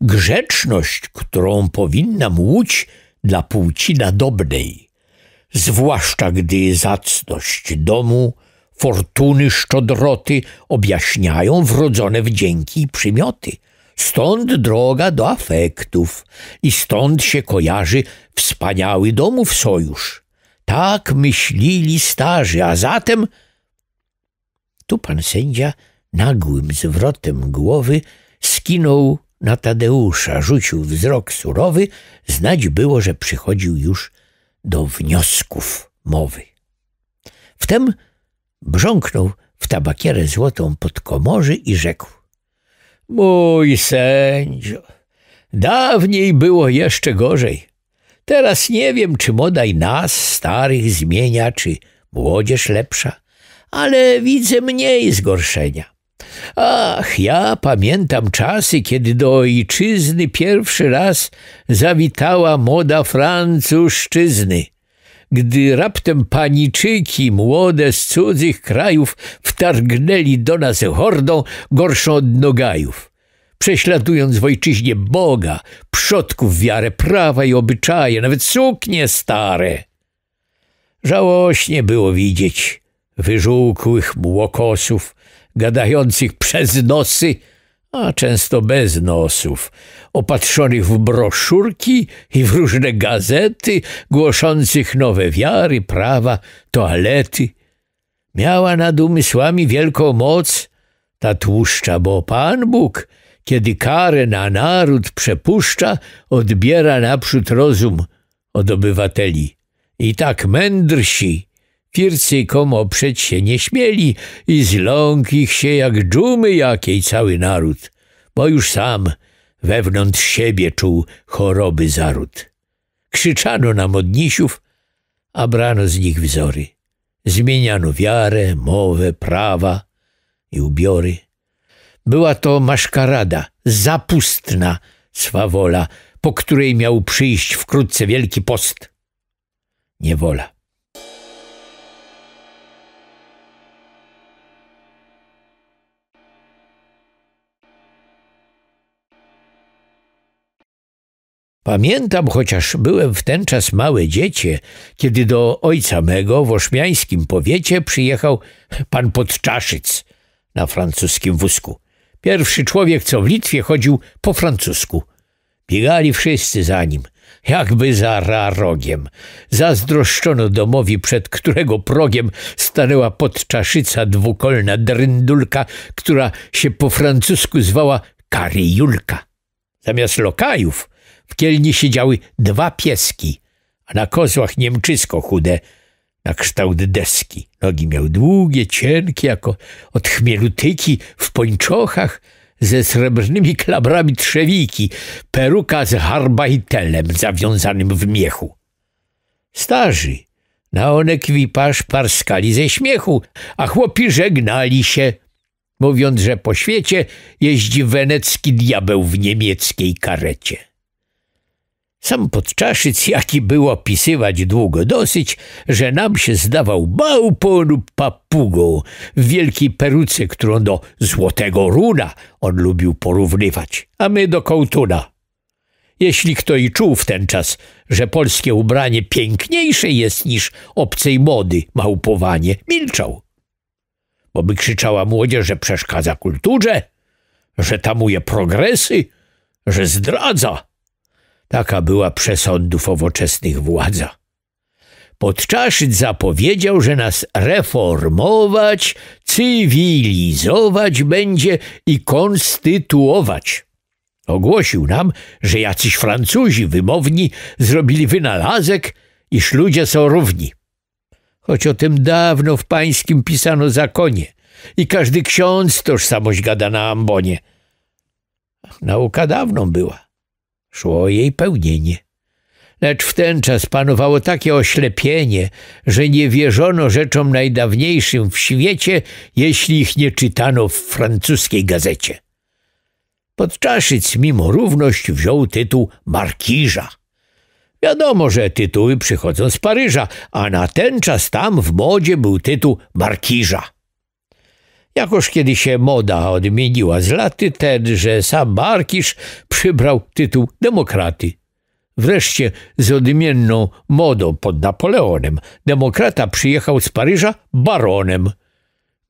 grzeczność, którą powinna łódź dla płci nadobnej zwłaszcza gdy zacność domu, fortuny szczodroty objaśniają wrodzone wdzięki i przymioty. Stąd droga do afektów i stąd się kojarzy wspaniały domów sojusz. Tak myślili starzy, a zatem... Tu pan sędzia nagłym zwrotem głowy skinął na Tadeusza, rzucił wzrok surowy, znać było, że przychodził już do wniosków mowy. Wtem brząknął w tabakierę złotą pod komorzy i rzekł – Mój sędzio, dawniej było jeszcze gorzej. Teraz nie wiem, czy moda i nas, starych, zmienia, czy młodzież lepsza, ale widzę mniej zgorszenia. Ach, ja pamiętam czasy, kiedy do ojczyzny pierwszy raz zawitała moda francuszczyzny, gdy raptem paniczyki młode z cudzych krajów wtargnęli do nas hordą gorszą od nogajów prześladując w ojczyźnie Boga, przodków wiarę, prawa i obyczaje, nawet suknie stare. Żałośnie było widzieć wyżółkłych młokosów gadających przez nosy, a często bez nosów, opatrzonych w broszurki i w różne gazety, głoszących nowe wiary, prawa, toalety. Miała nad umysłami wielką moc ta tłuszcza, bo Pan Bóg, kiedy karę na naród przepuszcza, odbiera naprzód rozum od obywateli. I tak mędrsi Fircykom oprzeć się nie śmieli i zląk ich się jak dżumy jakiej cały naród, bo już sam wewnątrz siebie czuł choroby zaród. Krzyczano na modnisiów, a brano z nich wzory. Zmieniano wiarę, mowę, prawa i ubiory. Była to maszkarada, zapustna swawola, po której miał przyjść wkrótce wielki post. Niewola. Pamiętam, chociaż byłem w ten czas małe dziecię, kiedy do ojca mego w ośmiańskim powiecie przyjechał pan Podczaszyc na francuskim wózku. Pierwszy człowiek, co w Litwie chodził po francusku. Biegali wszyscy za nim, jakby za rarogiem. Zazdroszczono domowi, przed którego progiem stanęła podczaszyca dwukolna dryndulka, która się po francusku zwała karyjulka. Zamiast lokajów w kielni siedziały dwa pieski, a na kozłach niemczysko chude, na kształt deski. Nogi miał długie, cienkie, jako od w pończochach ze srebrnymi klabrami trzewiki, peruka z harbajtelem zawiązanym w miechu. Starzy na onek wipasz parskali ze śmiechu, a chłopi żegnali się, mówiąc, że po świecie jeździ wenecki diabeł w niemieckiej karecie. Sam podczaszyc, jaki był opisywać długo dosyć, że nam się zdawał małpą lub papugą w wielkiej peruce, którą do złotego runa on lubił porównywać, a my do kołtuna. Jeśli kto i czuł w ten czas, że polskie ubranie piękniejsze jest niż obcej mody małpowanie, milczał. Bo by krzyczała młodzież, że przeszkadza kulturze, że tamuje progresy, że zdradza – Taka była przesądów owoczesnych władza. Podczaszyc zapowiedział, że nas reformować, cywilizować będzie i konstytuować. Ogłosił nam, że jacyś Francuzi wymowni zrobili wynalazek, iż ludzie są równi. Choć o tym dawno w pańskim pisano zakonie i każdy ksiądz tożsamość gada na ambonie. Nauka dawną była. Szło o jej pełnienie. Lecz w ten czas panowało takie oślepienie, że nie wierzono rzeczom najdawniejszym w świecie, jeśli ich nie czytano w francuskiej gazecie. Podczaszyc mimo równość wziął tytuł markiża. Wiadomo, że tytuły przychodzą z Paryża, a na ten czas tam w modzie był tytuł markiża. Jakoż kiedy się moda odmieniła z laty, tenże sam Markisz przybrał tytuł demokraty. Wreszcie z odmienną modą pod Napoleonem demokrata przyjechał z Paryża baronem.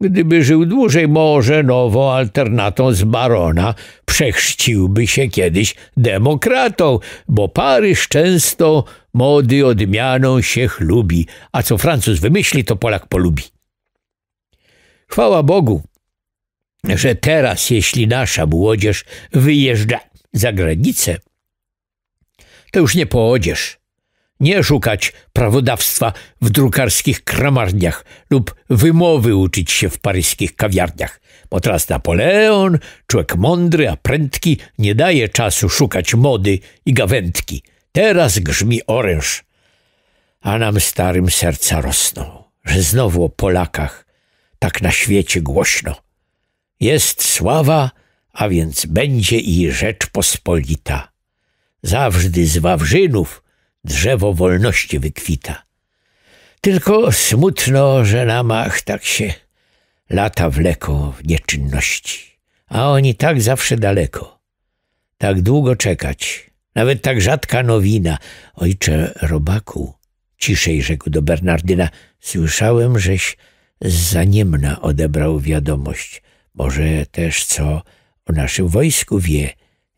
Gdyby żył dłużej, może nową alternatą z barona przechrzciłby się kiedyś demokratą, bo Paryż często mody odmianą się chlubi, a co Francuz wymyśli, to Polak polubi. Chwała Bogu, że teraz, jeśli nasza młodzież wyjeżdża za granicę, to już nie poodzież. Nie szukać prawodawstwa w drukarskich kramarniach lub wymowy uczyć się w paryskich kawiarniach, bo teraz Napoleon, człowiek mądry, a prędki, nie daje czasu szukać mody i gawędki. Teraz grzmi oręż, a nam starym serca rosną, że znowu o Polakach tak na świecie głośno. Jest sława, a więc będzie i rzecz pospolita. Zawżdy z Wawrzynów drzewo wolności wykwita. Tylko smutno, że na mach tak się lata wleko w nieczynności, a oni tak zawsze daleko. Tak długo czekać, nawet tak rzadka nowina. Ojcze robaku, ciszej rzekł do Bernardyna, słyszałem, żeś z Zaniemna odebrał wiadomość. Może też co o naszym wojsku wie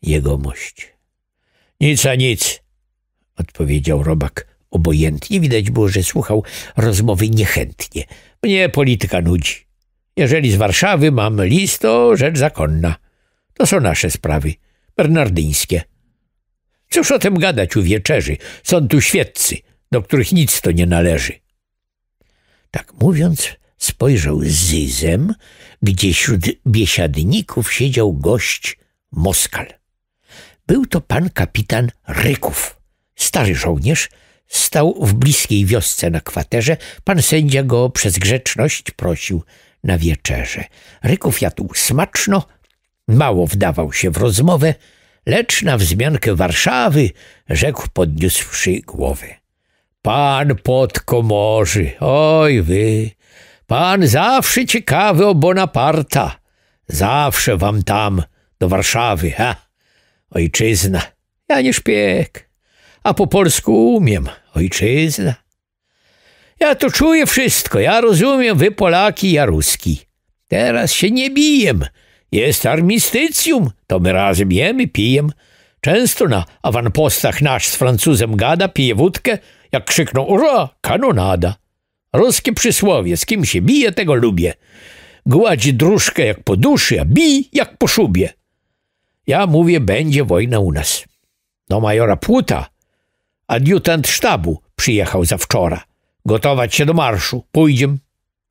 jegomość. Nic a nic, odpowiedział robak obojętnie. Widać było, że słuchał rozmowy niechętnie. Mnie polityka nudzi. Jeżeli z Warszawy mam list, to rzecz zakonna. To są nasze sprawy, bernardyńskie. Cóż o tym gadać u wieczerzy? Są tu świeccy, do których nic to nie należy. Tak mówiąc, spojrzał z zyzem, gdzie wśród biesiadników siedział gość Moskal. Był to pan kapitan Ryków. Stary żołnierz stał w bliskiej wiosce na kwaterze. Pan sędzia go przez grzeczność prosił na wieczerze. Ryków jadł smaczno, mało wdawał się w rozmowę, lecz na wzmiankę Warszawy rzekł podniósłszy głowę. Pan podkomorzy, oj wy, Pan zawsze ciekawy o Bonaparta. Zawsze wam tam, do Warszawy, ha? Ojczyzna. Ja nie szpieg, a po polsku umiem. Ojczyzna. Ja to czuję wszystko, ja rozumiem, wy Polaki, ja Ruski. Teraz się nie bijem. Jest armistycjum, to my razem jemy, pijemy. Często na awanpostach nasz z Francuzem gada, pije wódkę, jak krzykną ura, kanonada. Ruskie przysłowie, z kim się bije, tego lubię. Gładzi dróżkę jak po duszy, a bij jak po szubie. Ja mówię, będzie wojna u nas. No majora Płuta, adiutant sztabu, przyjechał za wczora. Gotować się do marszu. Pójdziem.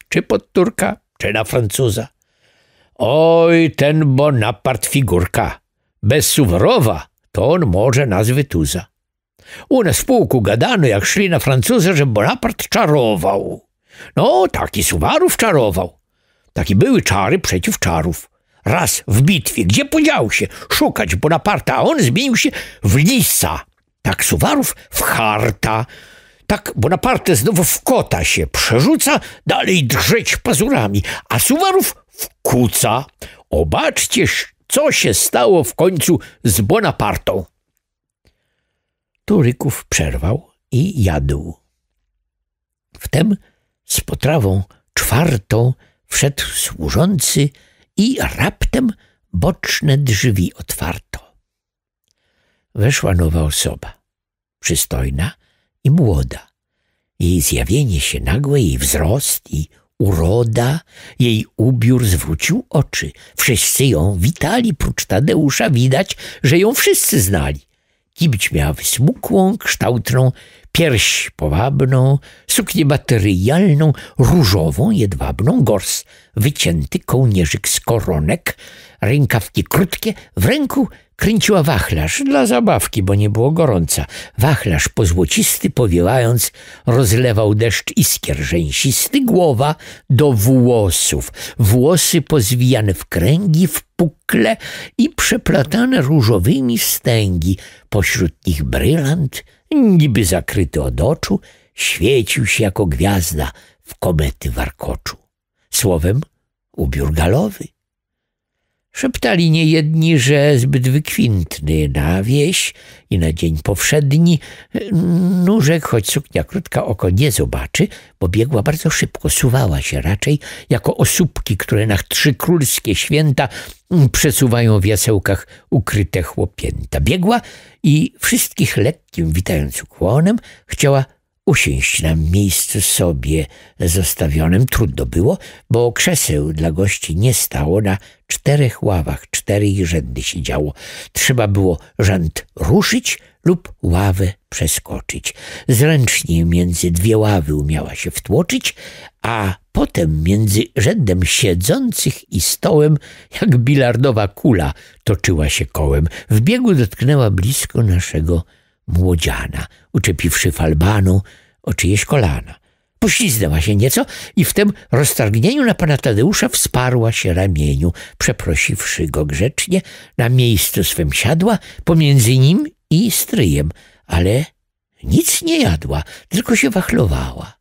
Czy pod Turka, czy na Francuza. Oj, ten Bonapart figurka. Bez Suwrowa, to on może nas wytuza. U nas w pułku gadano, jak szli na Francuza, że Bonapart czarował. No, taki Suwarów czarował. Taki były czary przeciw czarów. Raz w bitwie, gdzie podział się? Szukać Bonaparta, a on zmienił się w lisa. Tak Suwarów w harta. Tak Bonaparte znowu w kota się przerzuca, dalej drżeć pazurami, a Suwarów w kuca. Obaczcie, co się stało w końcu z Bonapartą. Turyków przerwał i jadł. Wtem z potrawą czwartą wszedł służący i raptem boczne drzwi otwarto. Weszła nowa osoba, przystojna i młoda. Jej zjawienie się nagłe, jej wzrost i uroda, jej ubiór zwrócił oczy. Wszyscy ją witali, prócz Tadeusza widać, że ją wszyscy znali. Kibć miała wysmukłą, kształtną, pierś powabną, suknię materialną, różową, jedwabną, gors, wycięty kołnierzyk z koronek, rękawki krótkie, w ręku Kręciła wachlarz dla zabawki, bo nie było gorąca. Wachlarz pozłocisty powiewając, rozlewał deszcz iskier rzęsisty, głowa do włosów. Włosy pozwijane w kręgi, w pukle i przeplatane różowymi wstęgi. Pośród nich brylant, niby zakryty od oczu, świecił się jako gwiazda w komety warkoczu. Słowem, ubiór galowy. Szeptali niejedni, że zbyt wykwintny na wieś i na dzień powszedni. Nóżek, choć suknia krótka, oko nie zobaczy, bo biegła bardzo szybko, suwała się raczej jako osóbki, które na trzykrólskie święta przesuwają w jasełkach ukryte chłopięta. Biegła i wszystkich lekkim, witając ukłonem, chciała usiąść na miejscu sobie zostawionym. Trudno było, bo krzeseł dla gości nie stało na czterech ławach, czterej rzędy siedziało. Trzeba było rzęd ruszyć lub ławę przeskoczyć. Zręcznie między dwie ławy umiała się wtłoczyć, a potem między rzędem siedzących i stołem, jak bilardowa kula, toczyła się kołem. W biegu dotknęła blisko naszego młodziana, uczepiwszy falbanu, o czyjeś kolana. Pośliznęła się nieco i w tym roztargnieniu na pana Tadeusza wsparła się ramieniu, przeprosiwszy go grzecznie, na miejscu swym siadła pomiędzy nim i stryjem, ale nic nie jadła, tylko się wachlowała.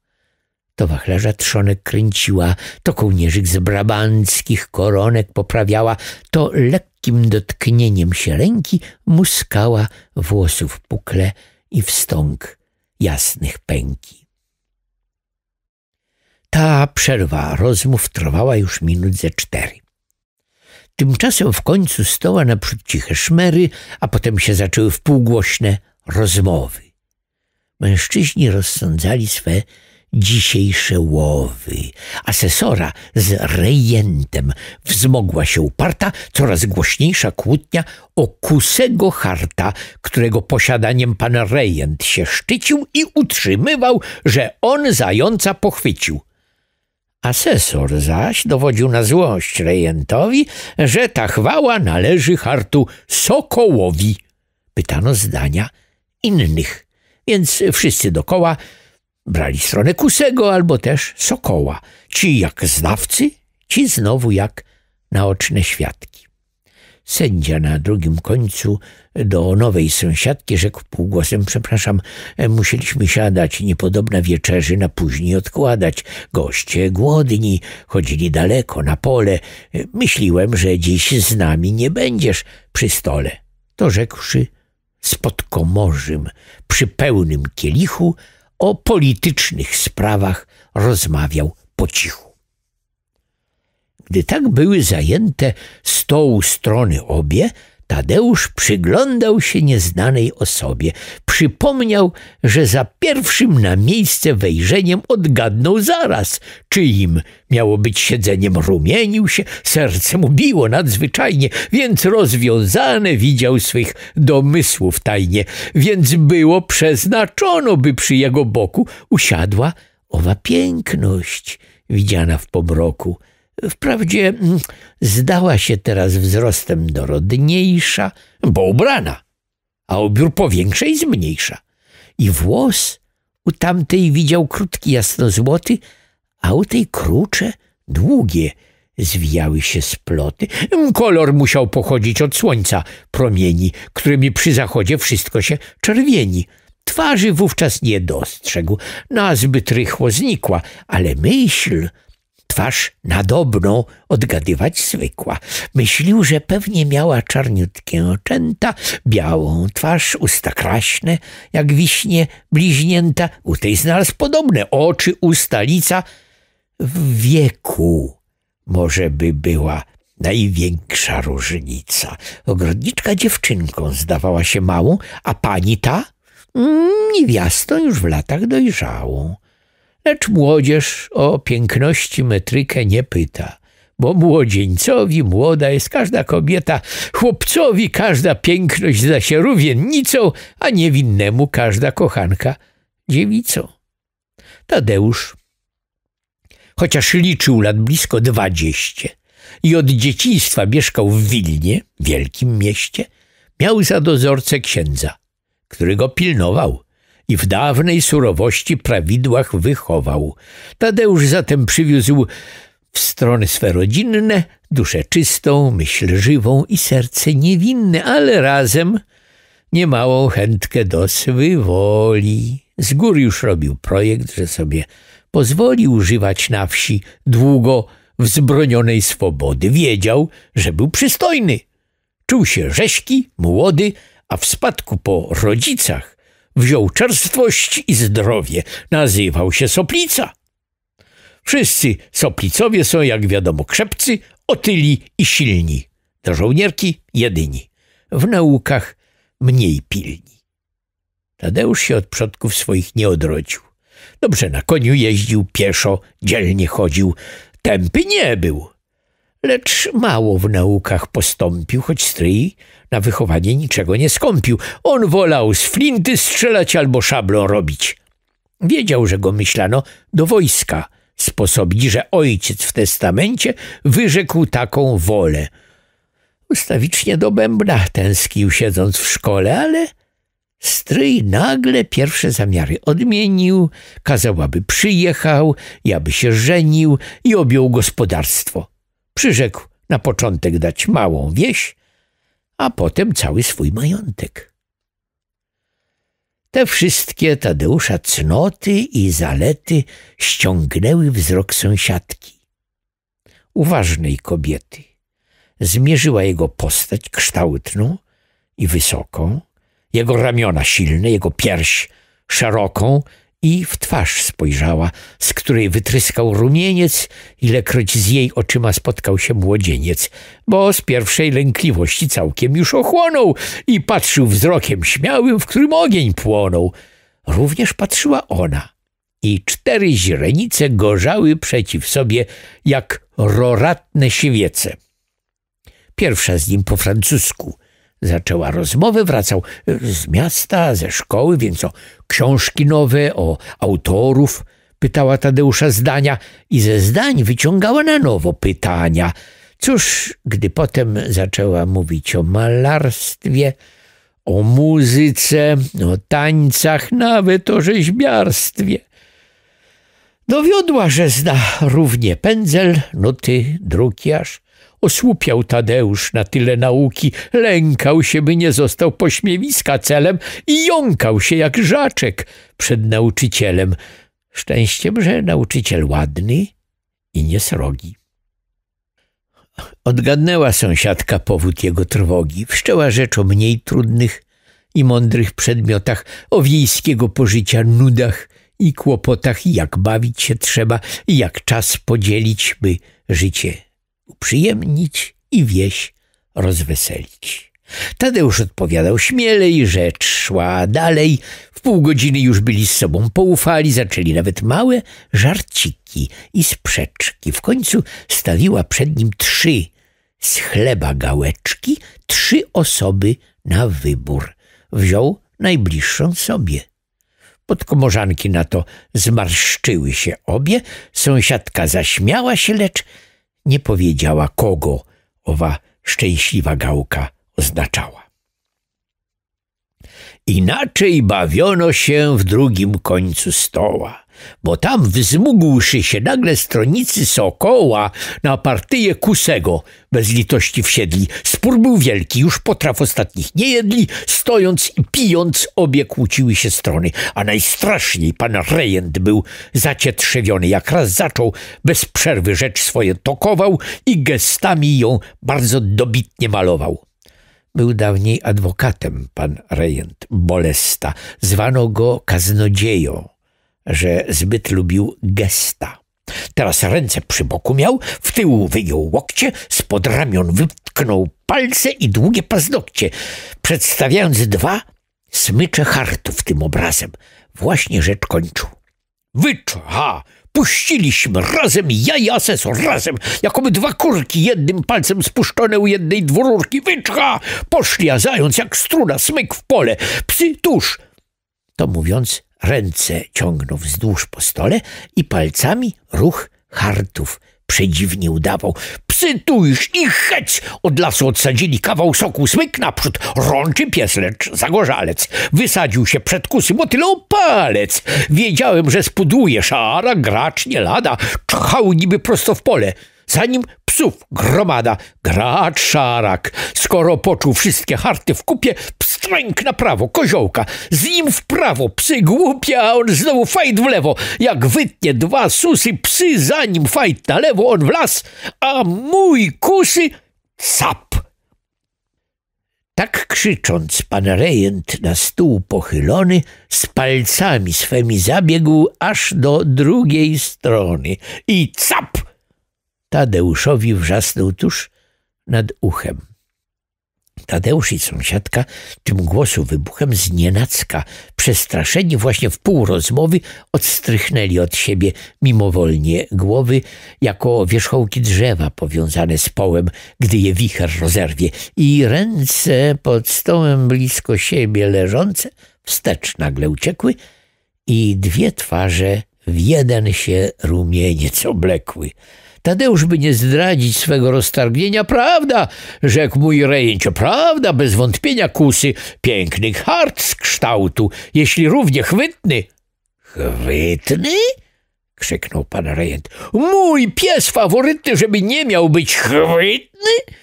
To wachlarza trzonek kręciła, to kołnierzyk z brabanckich koronek poprawiała, to lekkim dotknieniem się ręki muskała włosów pukle i wstąg jasnych pęki. Ta przerwa rozmów trwała już minut ze cztery. Tymczasem w końcu stoła naprzód ciche szmery, a potem się zaczęły wpółgłośne rozmowy. Mężczyźni rozsądzali swe dzisiejsze łowy. Asesora z rejentem wzmogła się uparta, coraz głośniejsza kłótnia o kusego harta, którego posiadaniem pan rejent się szczycił i utrzymywał, że on zająca pochwycił – Asesor zaś dowodził na złość rejentowi, że ta chwała należy hartu Sokołowi. Pytano zdania innych, więc wszyscy dokoła brali stronę Kusego albo też Sokoła. Ci jak znawcy, ci znowu jak naoczne świadki. Sędzia na drugim końcu do nowej sąsiadki rzekł półgłosem: Przepraszam, e, musieliśmy siadać, niepodobna wieczerzy na później odkładać. Goście głodni, chodzili daleko na pole. E, myśliłem, że dziś z nami nie będziesz przy stole. To rzekłszy, spod komorzym, przy pełnym kielichu, o politycznych sprawach rozmawiał po cichu. Gdy tak były zajęte stołu strony obie, Tadeusz przyglądał się nieznanej osobie. Przypomniał, że za pierwszym na miejsce wejrzeniem odgadnął zaraz, czyim miało być siedzeniem. Rumienił się, serce mu biło nadzwyczajnie, więc rozwiązane widział swych domysłów tajnie, więc było przeznaczono, by przy jego boku usiadła owa piękność widziana w pobroku. Wprawdzie mm, zdała się teraz wzrostem dorodniejsza, bo ubrana, a ubiór i zmniejsza. I włos u tamtej widział krótki jasnozłoty, a u tej krucze długie zwijały się sploty. Mm, kolor musiał pochodzić od słońca promieni, którymi przy zachodzie wszystko się czerwieni. Twarzy wówczas nie dostrzegł, nazbyt rychło znikła, ale myśl twarz nadobną odgadywać zwykła. Myślił, że pewnie miała czarniutkie oczęta, białą twarz, usta kraśne, jak wiśnie bliźnięta. U tej znalazł podobne oczy, usta, lica. W wieku może by była największa różnica. Ogrodniczka dziewczynką zdawała się małą, a pani ta mm, niewiastą już w latach dojrzałą. Lecz młodzież o piękności metrykę nie pyta, bo młodzieńcowi młoda jest każda kobieta, chłopcowi każda piękność zda się rówiennicą, a niewinnemu każda kochanka dziewicą. Tadeusz, chociaż liczył lat blisko dwadzieście i od dzieciństwa mieszkał w Wilnie, wielkim mieście, miał za dozorcę księdza, który go pilnował – i w dawnej surowości prawidłach wychował. Tadeusz zatem przywiózł w strony swe rodzinne, duszę czystą, myśl żywą i serce niewinne, ale razem niemałą chętkę do swy woli. Z góry już robił projekt, że sobie pozwoli używać na wsi długo wzbronionej swobody. Wiedział, że był przystojny. Czuł się rześki, młody, a w spadku po rodzicach Wziął czerstwość i zdrowie. Nazywał się Soplica. Wszyscy Soplicowie są, jak wiadomo, krzepcy, otyli i silni. Do żołnierki jedyni. W naukach mniej pilni. Tadeusz się od przodków swoich nie odrodził. Dobrze na koniu jeździł, pieszo, dzielnie chodził. Tępy nie był, lecz mało w naukach postąpił, choć stryj na wychowanie niczego nie skąpił. On wolał z flinty strzelać albo szablą robić. Wiedział, że go myślano do wojska sposobić, że ojciec w testamencie wyrzekł taką wolę. Ustawicznie do bębna tęsknił siedząc w szkole, ale stryj nagle pierwsze zamiary odmienił, kazał, aby przyjechał, i aby się żenił i objął gospodarstwo – Przyrzekł na początek dać małą wieś, a potem cały swój majątek. Te wszystkie Tadeusza cnoty i zalety ściągnęły wzrok sąsiadki, uważnej kobiety. Zmierzyła jego postać kształtną i wysoką, jego ramiona silne, jego pierś szeroką i w twarz spojrzała, z której wytryskał rumieniec, ilekroć z jej oczyma spotkał się młodzieniec, bo z pierwszej lękliwości całkiem już ochłonął i patrzył wzrokiem śmiałym, w którym ogień płonął. Również patrzyła ona i cztery źrenice gorzały przeciw sobie jak roratne siewiece. Pierwsza z nim po francusku, zaczęła rozmowę, wracał e, z miasta, ze szkoły, więc o książki nowe, o autorów pytała Tadeusza zdania i ze zdań wyciągała na nowo pytania. Cóż, gdy potem zaczęła mówić o malarstwie, o muzyce, o tańcach, nawet o rzeźbiarstwie. Dowiodła, że zna równie pędzel, nuty, drukiarz, Osłupiał Tadeusz na tyle nauki, lękał się, by nie został pośmiewiska celem i jąkał się jak żaczek przed nauczycielem. Szczęściem, że nauczyciel ładny i niesrogi. Odgadnęła sąsiadka powód jego trwogi, wszczęła rzecz o mniej trudnych i mądrych przedmiotach, o wiejskiego pożycia nudach i kłopotach, jak bawić się trzeba i jak czas podzielić, by życie uprzyjemnić i wieś rozweselić. Tadeusz odpowiadał śmielej, rzecz szła dalej. W pół godziny już byli z sobą poufali, zaczęli nawet małe żarciki i sprzeczki. W końcu stawiła przed nim trzy z chleba gałeczki, trzy osoby na wybór. Wziął najbliższą sobie. Podkomorzanki na to zmarszczyły się obie, sąsiadka zaśmiała się, lecz nie powiedziała, kogo owa szczęśliwa gałka oznaczała. Inaczej bawiono się w drugim końcu stoła bo tam wzmógłszy się nagle stronicy Sokoła na partyję Kusego, bez litości wsiedli. Spór był wielki, już potraw ostatnich nie jedli, stojąc i pijąc obie kłóciły się strony, a najstraszniej pan Rejent był zacietrzewiony, jak raz zaczął bez przerwy rzecz swoje tokował i gestami ją bardzo dobitnie malował. Był dawniej adwokatem pan Rejent Bolesta. Zwano go kaznodzieją że zbyt lubił gesta. Teraz ręce przy boku miał, w tył wyjął łokcie, spod ramion wytknął palce i długie paznokcie, przedstawiając dwa smycze hartów tym obrazem. Właśnie rzecz kończył. Wycz, ha! Puściliśmy razem ja i asesor, razem, jakoby dwa kurki, jednym palcem spuszczone u jednej dwururki. Wyczka! Poszli, a zając jak struna, smyk w pole, psy tuż. To mówiąc, Ręce ciągnął wzdłuż po stole i palcami ruch hartów przedziwnie udawał. Psy tujż i hec! Od lasu odsadzili kawał soku, smyk naprzód, rączy pies, lecz zagorzalec. Wysadził się przed kusy motylą palec. Wiedziałem, że spuduje szara, gracz nie lada, czchał niby prosto w pole. Zanim psów gromada, gracz szarak. Skoro poczuł wszystkie harty w kupie, psy Stręk na prawo, koziołka. Z nim w prawo, psy głupia, a on znowu fajt w lewo. Jak wytnie dwa susy, psy za nim fajt na lewo, on w las, a mój kusy sap. Tak krzycząc, pan rejent na stół pochylony z palcami swemi zabiegł aż do drugiej strony i cap! Tadeuszowi wrzasnął tuż nad uchem. Tadeusz i sąsiadka tym głosu wybuchem znienacka, przestraszeni właśnie w pół rozmowy, odstrychnęli od siebie mimowolnie głowy jako wierzchołki drzewa powiązane z połem, gdy je wicher rozerwie i ręce pod stołem blisko siebie leżące wstecz nagle uciekły i dwie twarze w jeden się rumieniec oblekły. Tadeusz, by nie zdradzić swego roztargnienia, prawda, rzekł mój rejęcio, prawda, bez wątpienia kusy, piękny hart z kształtu, jeśli równie chwytny. Chwytny? krzyknął pan rejent. Mój pies faworytny, żeby nie miał być chwytny?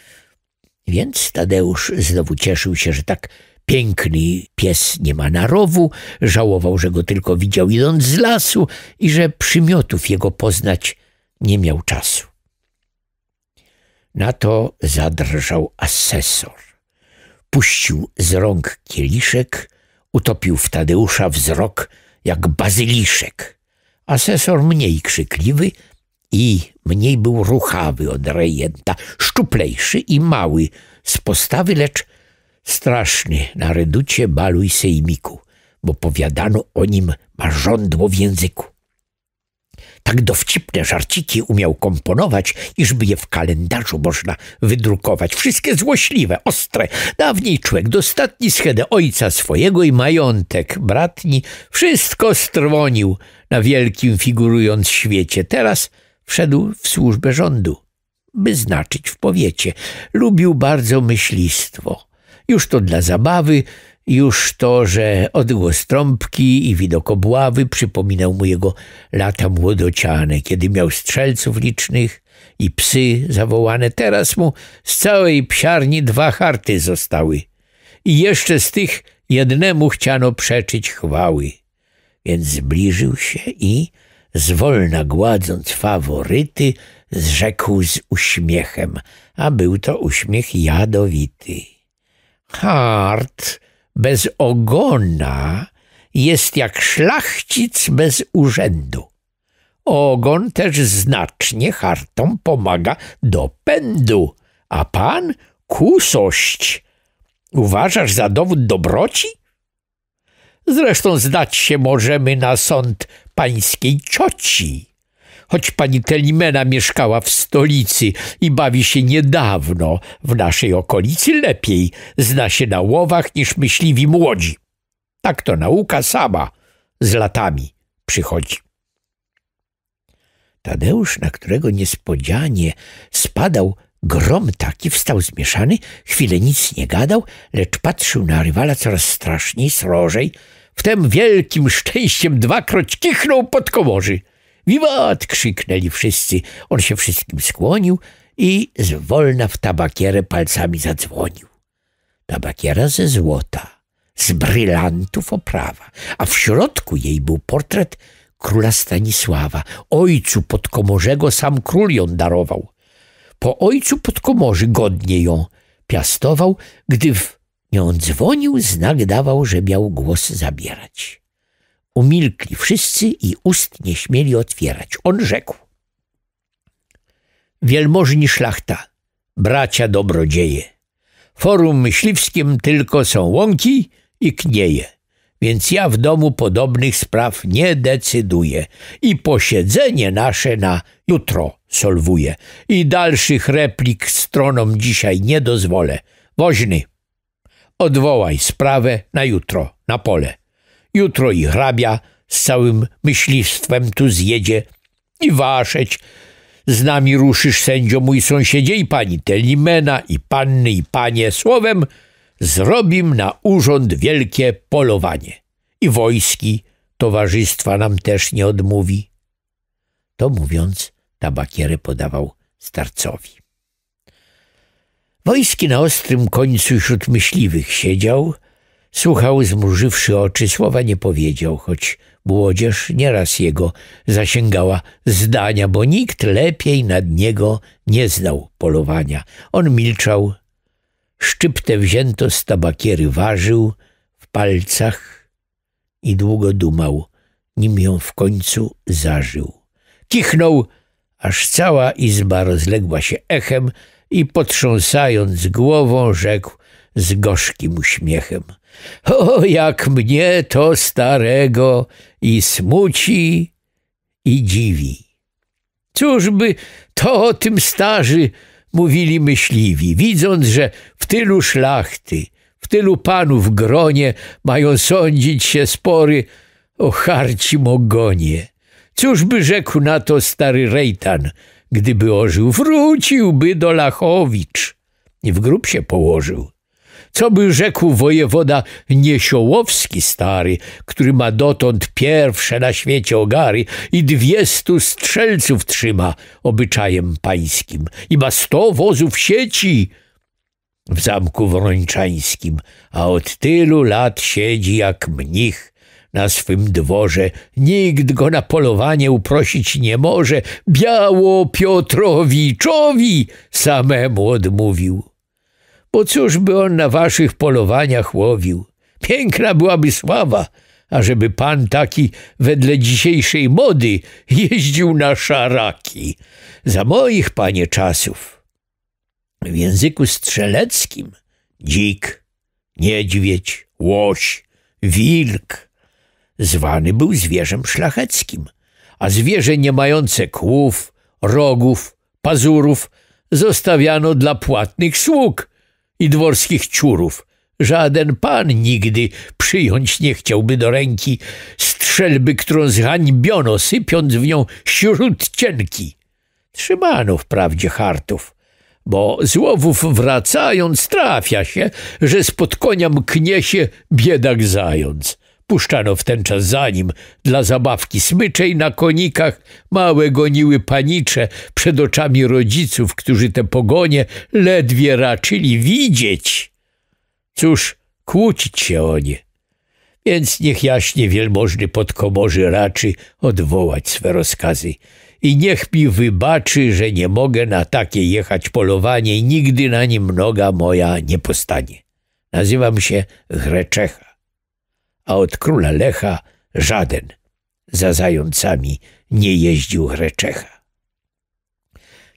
Więc Tadeusz znowu cieszył się, że tak piękny pies nie ma rowu, żałował, że go tylko widział idąc z lasu i że przymiotów jego poznać nie miał czasu. Na to zadrżał asesor. Puścił z rąk kieliszek, utopił w Tadeusza wzrok jak bazyliszek. Asesor mniej krzykliwy i mniej był ruchawy od rejenta, szczuplejszy i mały z postawy, lecz straszny na reducie balu i sejmiku, bo powiadano o nim ma żądło w języku. Tak dowcipne żarciki umiał komponować, iżby je w kalendarzu można wydrukować. Wszystkie złośliwe, ostre. Dawniej człek dostatni schedę ojca swojego i majątek bratni wszystko strwonił na wielkim figurując świecie. Teraz wszedł w służbę rządu, by znaczyć w powiecie. Lubił bardzo myślistwo. Już to dla zabawy, już to, że odgłos trąbki i widok obławy przypominał mu jego lata młodociane, kiedy miał strzelców licznych i psy zawołane. Teraz mu z całej psiarni dwa harty zostały. I jeszcze z tych jednemu chciano przeczyć chwały. Więc zbliżył się i, zwolna gładząc faworyty, zrzekł z uśmiechem, a był to uśmiech jadowity. Hart! bez ogona jest jak szlachcic bez urzędu. Ogon też znacznie hartom pomaga do pędu, a pan kusość. Uważasz za dowód dobroci? Zresztą zdać się możemy na sąd pańskiej cioci. Choć pani Telimena mieszkała w stolicy i bawi się niedawno w naszej okolicy, lepiej zna się na łowach niż myśliwi młodzi. Tak to nauka sama z latami przychodzi. Tadeusz, na którego niespodzianie spadał grom taki, wstał zmieszany, chwilę nic nie gadał, lecz patrzył na rywala coraz straszniej, srożej. Wtem wielkim szczęściem dwakroć kichnął pod komorzy. Wiwat! krzyknęli wszyscy. On się wszystkim skłonił i zwolna w tabakierę palcami zadzwonił. Tabakiera ze złota, z brylantów oprawa, a w środku jej był portret króla Stanisława. Ojcu podkomorzego sam król ją darował. Po ojcu podkomorzy godnie ją piastował, gdy w nią dzwonił, znak dawał, że miał głos zabierać. Umilkli wszyscy i ust nie śmieli otwierać. On rzekł. Wielmożni szlachta, bracia dobrodzieje, forum myśliwskim tylko są łąki i knieje, więc ja w domu podobnych spraw nie decyduję i posiedzenie nasze na jutro solwuję i dalszych replik stronom dzisiaj nie dozwolę. Woźny, odwołaj sprawę na jutro, na pole. Jutro i hrabia z całym myśliwstwem tu zjedzie i waszeć. Z nami ruszysz, sędzio mój sąsiedzie, i pani Telimena, i panny, i panie. Słowem, zrobim na urząd wielkie polowanie. I wojski towarzystwa nam też nie odmówi. To mówiąc, tabakierę podawał starcowi. Wojski na ostrym końcu wśród myśliwych siedział – Słuchał, zmrużywszy oczy, słowa nie powiedział, choć młodzież nieraz jego zasięgała zdania, bo nikt lepiej nad niego nie znał polowania. On milczał, szczyptę wzięto z tabakiery, ważył w palcach i długo dumał, nim ją w końcu zażył. Kichnął, aż cała izba rozległa się echem i potrząsając głową rzekł z gorzkim uśmiechem – o, jak mnie to starego i smuci, i dziwi. Cóżby to o tym starzy mówili myśliwi, widząc, że w tylu szlachty, w tylu panów gronie mają sądzić się spory o harcim ogonie. Cóżby rzekł na to stary Rejtan, gdyby ożył, wróciłby do Lachowicz i w grób się położył. Co by rzekł wojewoda Niesiołowski stary, który ma dotąd pierwsze na świecie ogary i dwiestu strzelców trzyma obyczajem pańskim i ma sto wozów sieci w zamku wrończańskim, a od tylu lat siedzi jak mnich na swym dworze. Nikt go na polowanie uprosić nie może. Biało Piotrowiczowi samemu odmówił bo cóż by on na waszych polowaniach łowił? Piękna byłaby sława, ażeby pan taki wedle dzisiejszej mody jeździł na szaraki. Za moich, panie, czasów. W języku strzeleckim dzik, niedźwiedź, łoś, wilk zwany był zwierzem szlacheckim, a zwierzę nie mające kłów, rogów, pazurów zostawiano dla płatnych sług, i dworskich ciurów. Żaden pan nigdy przyjąć nie chciałby do ręki strzelby, którą zhańbiono, sypiąc w nią śród cienki. Trzymano wprawdzie hartów, bo z łowów wracając trafia się, że spod konia mknie się biedak zając. Puszczano w ten czas za nim dla zabawki smyczej na konikach, małe goniły panicze przed oczami rodziców, którzy te pogonie ledwie raczyli widzieć. Cóż, kłócić się o nie. Więc niech jaśnie wielmożny podkomorzy raczy odwołać swe rozkazy i niech mi wybaczy, że nie mogę na takie jechać polowanie i nigdy na nim noga moja nie postanie. Nazywam się Greczecha a od króla Lecha żaden za zającami nie jeździł Hreczecha.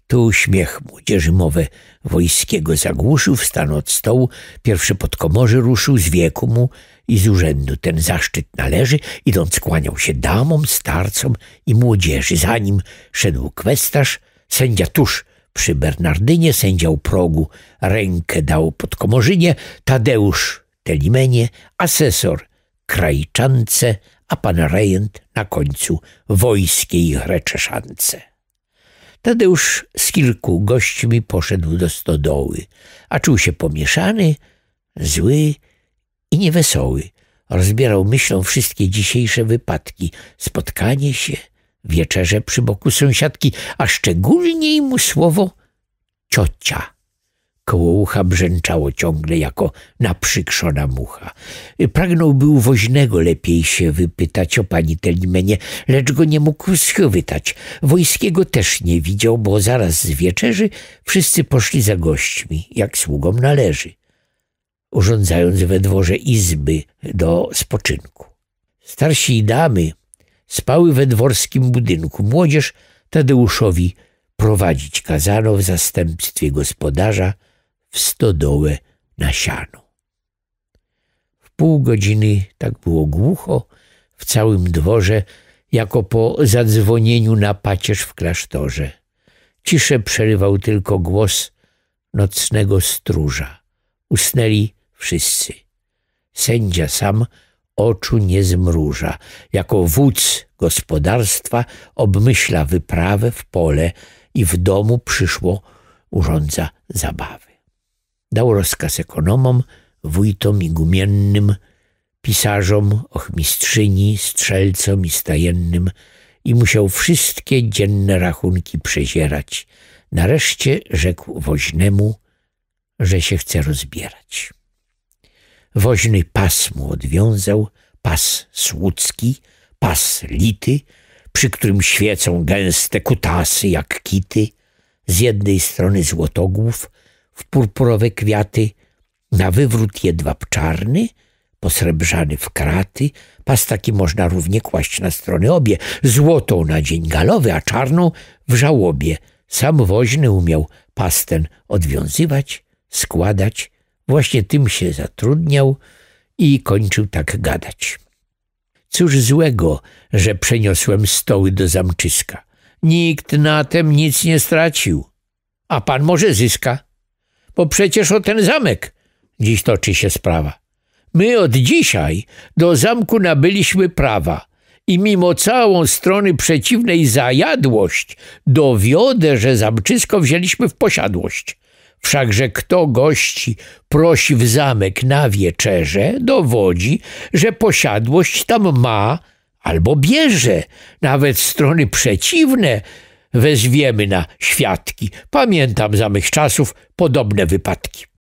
Tu śmiech młodzieży mowę wojskiego zagłuszył, wstanął od stołu, pierwszy podkomorzy ruszył, z wieku mu i z urzędu ten zaszczyt należy, idąc kłaniał się damom, starcom i młodzieży. zanim szedł kwestarz, sędzia tuż przy Bernardynie, sędzia u progu, rękę dał podkomorzynie, Tadeusz Telimenie, asesor krajczance, a pan rejent na końcu wojskiej reczeszance. Tadeusz z kilku gośćmi poszedł do stodoły, a czuł się pomieszany, zły i niewesoły. Rozbierał myślą wszystkie dzisiejsze wypadki, spotkanie się, wieczerze przy boku sąsiadki, a szczególnie mu słowo ciocia koło ucha brzęczało ciągle jako naprzykrzona mucha. Pragnął był woźnego lepiej się wypytać o pani Telimenie, lecz go nie mógł schwytać. Wojskiego też nie widział, bo zaraz z wieczerzy wszyscy poszli za gośćmi, jak sługom należy, urządzając we dworze izby do spoczynku. Starsi damy spały we dworskim budynku. Młodzież Tadeuszowi prowadzić kazano w zastępstwie gospodarza w stodołę na siano. W pół godziny tak było głucho w całym dworze, jako po zadzwonieniu na pacierz w klasztorze. Ciszę przerywał tylko głos nocnego stróża. Usnęli wszyscy. Sędzia sam oczu nie zmruża. Jako wódz gospodarstwa obmyśla wyprawę w pole i w domu przyszło urządza zabawy. Dał rozkaz ekonomom, wójtom i gumiennym, pisarzom, ochmistrzyni, strzelcom i stajennym i musiał wszystkie dzienne rachunki przezierać. Nareszcie rzekł woźnemu, że się chce rozbierać. Woźny pas mu odwiązał, pas słucki, pas lity, przy którym świecą gęste kutasy jak kity, z jednej strony złotogłów, w purpurowe kwiaty, na wywrót jedwab czarny, posrebrzany w kraty. Pastaki można równie kłaść na strony obie, złotą na dzień galowy, a czarną w żałobie. Sam woźny umiał pasten odwiązywać, składać. Właśnie tym się zatrudniał i kończył tak gadać. Cóż złego, że przeniosłem stoły do zamczyska. Nikt na tem nic nie stracił, a pan może zyska bo przecież o ten zamek dziś toczy się sprawa. My od dzisiaj do zamku nabyliśmy prawa i mimo całą strony przeciwnej zajadłość dowiodę, że zamczysko wzięliśmy w posiadłość. Wszakże kto gości prosi w zamek na wieczerze, dowodzi, że posiadłość tam ma albo bierze, nawet strony przeciwne, wezwiemy na świadki. Pamiętam za mych czasów podobne wypadki.